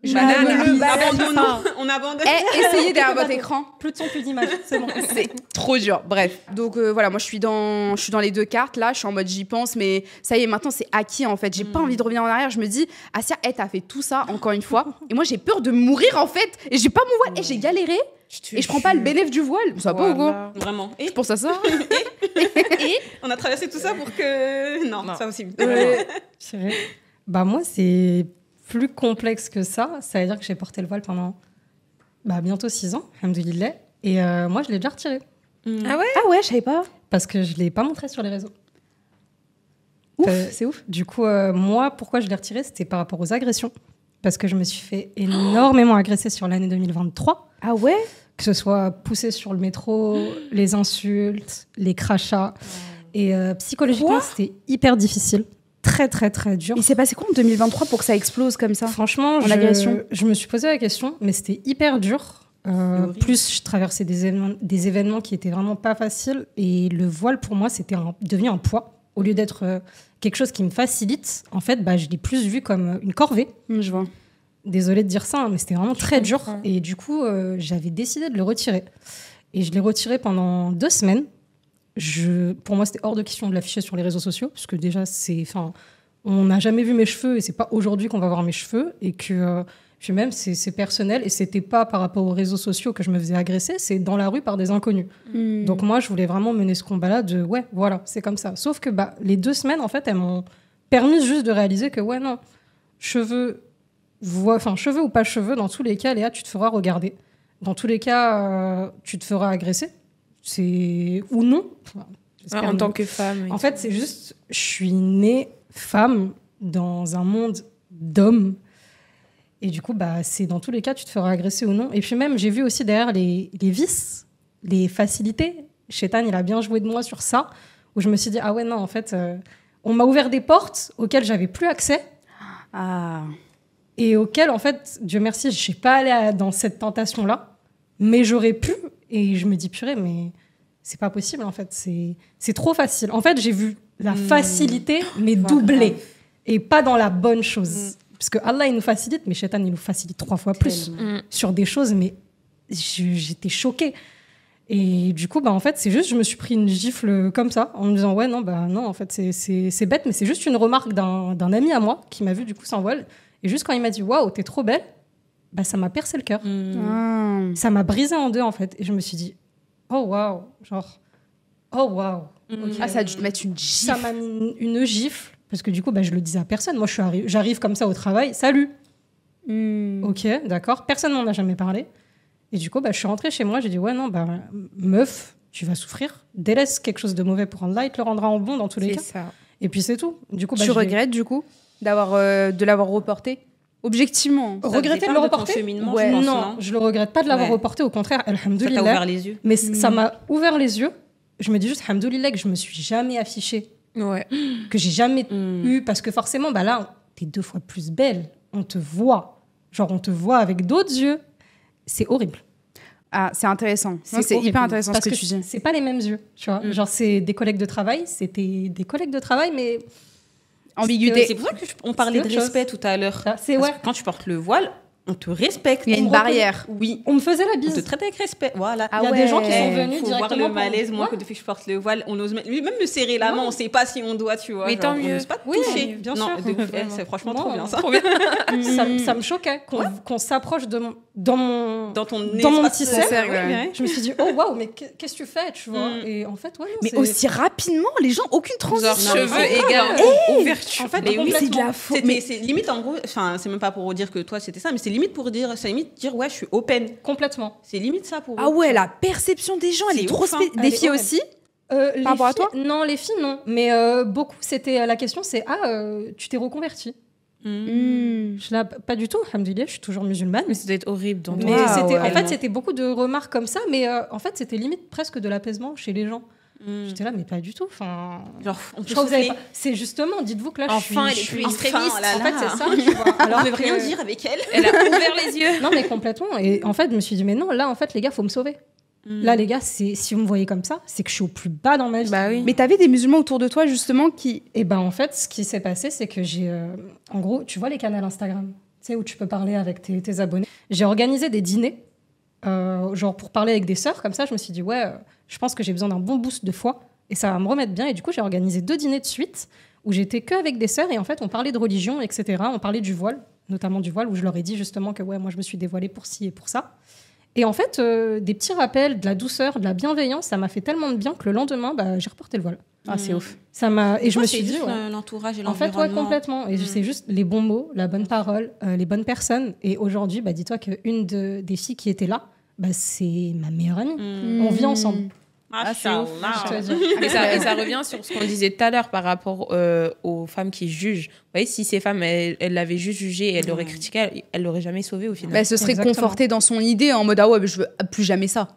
abandonne bah, bah, On abandonne. Eh, essayez derrière votre écran. Plus de son, plus d'image. C'est trop dur. Bref. Donc euh, voilà, moi je suis dans, je suis dans les deux cartes là. Je suis en mode j'y pense, mais ça y est, maintenant c'est acquis en fait. J'ai pas hmm. envie de revenir en arrière. Je me dis, Asia, t'as fait tout ça encore une fois. Et moi j'ai peur de mourir en fait. Et j'ai pas mon voile. Et j'ai galéré. et je prends pas le bénéfice du voile. Ça va pas ou quoi Vraiment. Et je pense à ça. et, on a traversé tout ça pour que. Non, non. c'est possible. bah moi c'est plus complexe que ça. Ça veut dire que j'ai porté le voile pendant bah, bientôt 6 ans, Alhamdoulilah. Et euh, moi, je l'ai déjà retiré. Mm. Ah ouais Ah ouais, je savais pas. Parce que je l'ai pas montré sur les réseaux. Euh, c'est ouf. Du coup, euh, moi, pourquoi je l'ai retiré C'était par rapport aux agressions. Parce que je me suis fait énormément agresser sur l'année 2023. Ah ouais Que ce soit poussé sur le métro, les insultes, les crachats. Et psychologiquement, c'était hyper difficile très très très dur. Il s'est passé quoi en 2023 pour que ça explose comme ça Franchement, je, me suis posé la question, mais c'était hyper dur. Euh, plus je traversais des événements, qui étaient vraiment pas faciles et le voile pour moi c'était devenu un poids au lieu d'être euh, quelque chose qui me facilite. En fait, bah, je l'ai plus vu comme euh, une corvée. Mmh, je vois. Désolée de dire ça, hein, mais c'était vraiment très dur et du coup j'avais décidé de le retirer et je l'ai retiré pendant deux semaines pour moi, c'était hors de question de l'afficher sur les réseaux sociaux, parce que déjà, c'est, enfin, on n'a jamais vu mes cheveux et c'est pas aujourd'hui qu'on va voir mes cheveux et que euh, même c'est personnel et c'était pas par rapport aux réseaux sociaux que je me faisais agresser, c'est dans la rue par des inconnus. Hmm. Donc moi, je voulais vraiment mener ce combat-là de ouais, voilà, c'est comme ça. Sauf que bah les deux semaines en fait, elles m'ont permis juste de réaliser que ouais non, cheveux, voix, enfin cheveux ou pas cheveux, dans tous les cas, Léa, tu te feras regarder. Dans tous les cas, euh, tu te feras agresser c'est ou non. en tant que femme. En fait, c'est juste, je suis née femme dans un monde d'hommes. Et du coup, bah, c'est dans tous les cas, tu te feras agresser ou non. Et puis même, j'ai vu aussi derrière les, les vices, les facilités. Chetan, il a bien joué de moi sur ça, où je me suis dit, ah ouais, non, en fait, euh, on m'a ouvert des portes auxquelles j'avais plus accès. Ah. Et auxquelles, en fait, Dieu merci, je suis pas allé dans cette tentation-là, mais j'aurais pu et je me dis, purée, mais c'est pas possible en fait, c'est trop facile. En fait, j'ai vu la hmm. facilité, mais doublée, et pas dans la bonne chose. Hmm. Parce que Allah, il nous facilite, mais Shaitan, il nous facilite trois fois plus hmm. sur des choses, mais j'étais choquée. Et du coup, bah, en fait, c'est juste, je me suis pris une gifle comme ça, en me disant, ouais, non, bah, non en fait, c'est bête, mais c'est juste une remarque d'un ami à moi qui m'a vu du coup s'envole. Et juste quand il m'a dit, waouh, t'es trop belle, bah, ça m'a percé le cœur. Mmh. Ah. Ça m'a brisé en deux, en fait. Et je me suis dit, oh waouh, genre, oh waouh. Mmh. Ah, ça a dû te mettre une gifle. Ça m'a une, gifle, parce que du coup, bah, je le disais à personne. Moi, j'arrive comme ça au travail, salut. Mmh. Ok, d'accord. Personne m'en a jamais parlé. Et du coup, bah, je suis rentrée chez moi, j'ai dit, ouais, non, bah, meuf, tu vas souffrir. Délaisse quelque chose de mauvais pour un light, le rendra en bon dans tous les cas. Et puis c'est tout. Du coup, bah, tu regrettes, du coup, d'avoir euh, de l'avoir reporté Objectivement. Regretter de le reporter je ne non, je le regrette pas de l'avoir reporté. Au contraire, alhamdoulilah. Ça ouvert les yeux. Mais ça m'a hmm. ouvert les yeux. Je me dis juste, alhamdoulilah, que je me suis jamais affichée. Ouais. Que j'ai jamais hmm. eu. Parce que forcément, bah là, es deux fois plus belle. On te voit. Genre, on te voit avec d'autres yeux. C'est horrible. Ah, c'est intéressant. C'est hyper intéressant ce que, tu dis. C'est pas les mêmes yeux, tu vois. Hmm. Genre, c'est des collègues de travail, c'était des collègues de travail, mais ambiguïté. C'est pour ça qu'on parlait de respect tout à l'heure. Ah, c'est Quand tu portes le voile, on te respecte. Il y a une barrière. Oui. On me faisait la bise. On te traitait avec respect. Voilà. Ah il y a des gens qui sont venus directement. voir le malaise, moi, que depuis que je porte le voile, on ose même, me serrer la main, on sait pas si on doit, tu vois. Mais tant mieux. On pas te oui, toucher. Bien non, sûr. c'est franchement trop bien mm. ça. ça, me choquait qu'on s'approche de mon, dans mon dans ton dans mon Je me suis dit oh waouh mais qu'est-ce que tu fais tu vois mm. et en fait ouais. Mais aussi rapidement les gens aucune transition. Cheveux égaux ouverture. En fait c'est de la faute. Mais c'est limite en gros enfin c'est même pas pour dire que toi c'était ça mais c'est limite pour dire, ça limite dire ouais, je suis open. Complètement. C'est limite ça pour. Ah ouais, la perception des gens, elle est, trop. Hein. Des filles aussi. Euh, Par rapport à toi Non, les filles non, mais euh, beaucoup. C'était euh, la question, c'est ah, tu t'es reconvertie. Hmm. Hmm. Je pas du tout, alhamdoulilah, je suis toujours musulmane. Mais ça doit être horrible dans mais ah En fait, c'était beaucoup de remarques comme ça, mais en fait, c'était limite presque de l'apaisement chez les gens. Mmh. J'étais là, mais pas du tout. Enfin, C'est justement, dites-vous que là, je suis, elle est plus extrémiste. En fait, c'est ça. Tu vois. on rien dire avec elle. Elle a ouvert les yeux. Non, mais complètement. Et en fait, je me suis dit, mais non, là, en fait, les gars, faut me sauver. Mmh. Là, les gars, si vous me voyez comme ça, c'est que je suis au plus bas dans ma vie. Bah mais t'avais des musulmans autour de toi, justement, qui. Et eh ben, en fait, ce qui s'est passé, c'est que j'ai. Euh, en gros, tu vois les canaux Instagram, tu sais, où tu peux parler avec tes abonnés. J'ai organisé des dîners euh, genre pour parler avec des sœurs, comme ça, je me suis dit, ouais, euh, je pense que j'ai besoin d'un bon boost de foi et ça va me remettre bien. Et du coup, j'ai organisé deux dîners de suite où j'étais que avec des sœurs et en fait, on parlait de religion, etc. On parlait du voile, notamment du voile, où je leur ai dit justement que, ouais, moi, je me suis dévoilée pour ci et pour ça. Et en fait, euh, des petits rappels, de la douceur, de la bienveillance, ça m'a fait tellement de bien que le lendemain, bah, j'ai reporté le voile. Ah, c'est mmh. ouf. Ça m'a et je me suis dit ouais. l'entourage et l'environnement. En fait, ouais, complètement. Et mmh. c'est juste les bons mots, la bonne parole, les bonnes personnes. Et aujourd'hui, bah, dis-toi qu'une des filles qui était là, bah, c'est ma meilleure amie. Hmm. On vit ensemble. Ah, ça, ah, ah, et, ça, et ça revient sur ce qu'on disait tout à l'heure par rapport euh, aux femmes qui jugent. Vous voyez, si ces femmes, elles l'avaient juste jugée, elles l'auraient hmm. critiquée, elles l'auraient jamais sauvée au final. Bah, elle se serait conforté confortée dans son idée en mode Ah ouais, je veux plus jamais ça.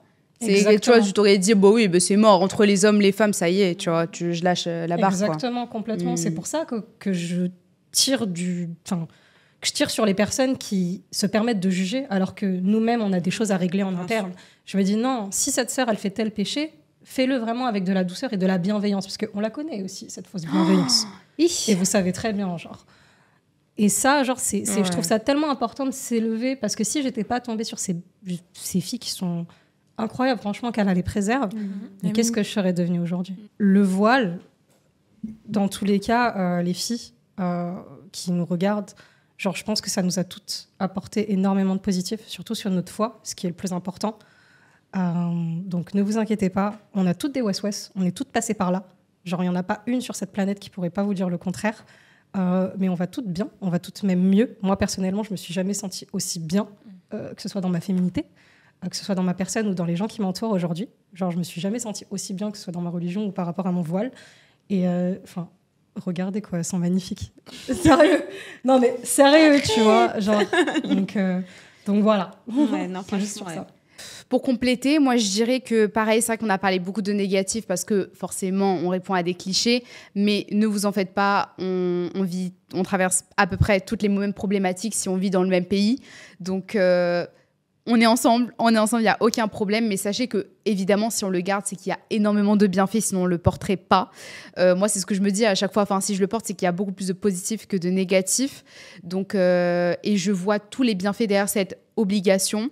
C'est, tu vois, tu t'aurais dit, bah oui, bah, c'est mort, entre les hommes, les femmes, ça y est, tu vois, tu, je lâche euh, la barre. Exactement, complètement. Hmm. C'est pour ça que, que je tire du je tire sur les personnes qui se permettent de juger alors que nous-mêmes, on a des choses à régler en interne. Je me dis non, si cette sœur, elle fait tel péché, fais-le vraiment avec de la douceur et de la bienveillance, parce qu'on la connaît aussi, cette fausse bienveillance. Ah, et vous savez très bien, genre. Et ça, genre, c'est, je trouve ça tellement important de s'élever, parce que si j'étais pas tombée sur ces, ces filles qui sont incroyables, franchement, qu'elle les préserve, mm-hmm. qu'est-ce que je serais devenue aujourd'hui Le voile, dans tous les cas, euh, les filles euh, qui nous regardent, Genre, je pense que ça nous a toutes apporté énormément de positif, surtout sur notre foi, ce qui est le plus important. Euh, donc, ne vous inquiétez pas, on a toutes des West West, on est toutes passées par là. Genre, il n'y en a pas une sur cette planète qui pourrait pas vous dire le contraire. Euh, mais on va toutes bien, on va toutes même mieux. Moi, personnellement, je me suis jamais sentie aussi bien, euh, que ce soit dans ma féminité, que ce soit dans ma personne ou dans les gens qui m'entourent aujourd'hui. Genre, je me suis jamais sentie aussi bien que ce soit dans ma religion ou par rapport à mon voile. Et enfin, regardez quoi, elles sont magnifiques. sérieux Non, mais sérieux, tu vois. donc, euh, donc voilà. Pour compléter, moi je dirais que pareil, c'est vrai qu'on a parlé beaucoup de négatifs parce que forcément on répond à des clichés, mais ne vous en faites pas, on, vit, on traverse à peu près toutes les mêmes problématiques si on vit dans le même pays. Donc euh, on est ensemble, on est ensemble, il n'y a aucun problème. Mais sachez que, évidemment, si on le garde, c'est qu'il y a énormément de bienfaits, sinon on ne le porterait pas. Euh, moi, c'est ce que je me dis à chaque fois. Enfin, si je le porte, c'est qu'il y a beaucoup plus de positifs que de négatifs. Donc, euh, et je vois tous les bienfaits derrière cette obligation.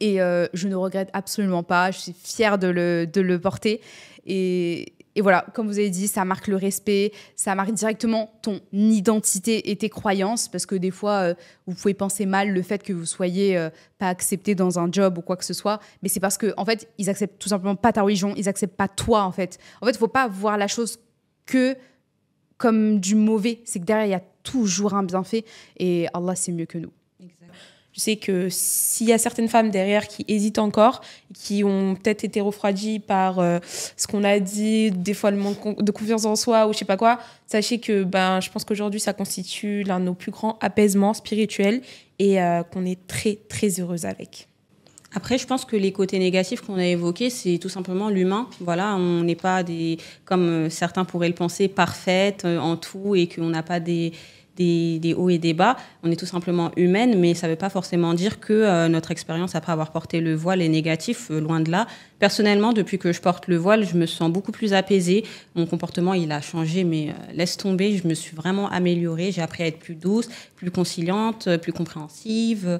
Et euh, je ne regrette absolument pas. Je suis fière de le, de le porter. Et, et voilà, comme vous avez dit, ça marque le respect, ça marque directement ton identité et tes croyances, parce que des fois, euh, vous pouvez penser mal le fait que vous soyez euh, pas accepté dans un job ou quoi que ce soit, mais c'est parce que en fait, ils acceptent tout simplement pas ta religion, ils acceptent pas toi en fait. En fait, il faut pas voir la chose que comme du mauvais, c'est que derrière il y a toujours un bienfait et Allah c'est mieux que nous. Je sais que s'il y a certaines femmes derrière qui hésitent encore, qui ont peut-être été refroidies par euh, ce qu'on a dit, des fois le manque de confiance en soi ou je sais pas quoi, sachez que ben, je pense qu'aujourd'hui, ça constitue l'un de nos plus grands apaisements spirituels et euh, qu'on est très, très heureuse avec. Après, je pense que les côtés négatifs qu'on a évoqués, c'est tout simplement l'humain. Voilà, on n'est pas des, comme euh, certains pourraient le penser, parfaites en tout et qu'on n'a pas des, des, hauts et des bas. On est tout simplement humaine, mais ça ne veut pas forcément dire que euh, notre expérience après avoir porté le voile est négative, euh, loin de là. Personnellement, depuis que je porte le voile, je me sens beaucoup plus apaisée. Mon comportement, il a changé, mais euh, laisse tomber, je me suis vraiment améliorée. J'ai appris à être plus douce, plus conciliante, plus compréhensive.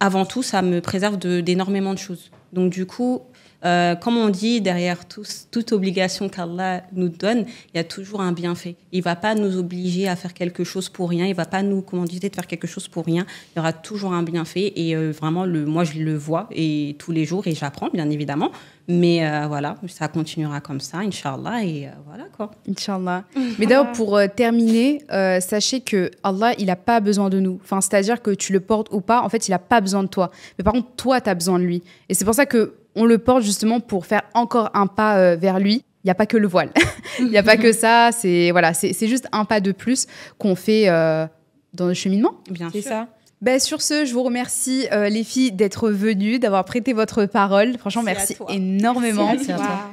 Avant tout, ça me préserve d'énormément de choses. Donc du coup, euh, comme on dit, derrière toute obligation qu'Allah nous donne, il y a toujours un bienfait. Il ne va pas nous obliger à faire quelque chose pour rien. Il ne va pas nous commander de faire quelque chose pour rien. Il y aura toujours un bienfait. Et euh, vraiment, le, moi, je le vois et tous les jours et j'apprends, bien évidemment. Mais euh, voilà, ça continuera comme ça, Inch'Allah. Et voilà quoi. Inch'Allah. Mais d'ailleurs, pour terminer, sachez que Allah, il n'a pas besoin de nous. Enfin, c'est-à-dire que tu le portes ou pas, en fait, il n'a pas besoin de toi. Mais par contre, toi, tu as besoin de lui. Et c'est pour ça que on le porte justement pour faire encore un pas euh, vers lui. Il n'y a pas que le voile. Il n'y a pas que ça. C'est voilà, c'est juste un pas de plus qu'on fait euh, dans le cheminement. Bien sûr. ça. Ben, sur ce, je vous remercie euh, les filles d'être venues, d'avoir prêté votre parole. Franchement, merci énormément. à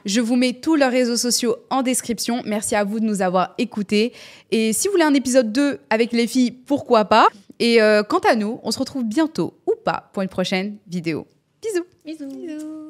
Je vous mets tous leurs réseaux sociaux en description. Merci à vous de nous avoir écoutés. Et si vous voulez un épisode 2 avec les filles, pourquoi pas Et quant à nous, on se retrouve bientôt ou pas pour une prochaine vidéo. Bisous. Bisous.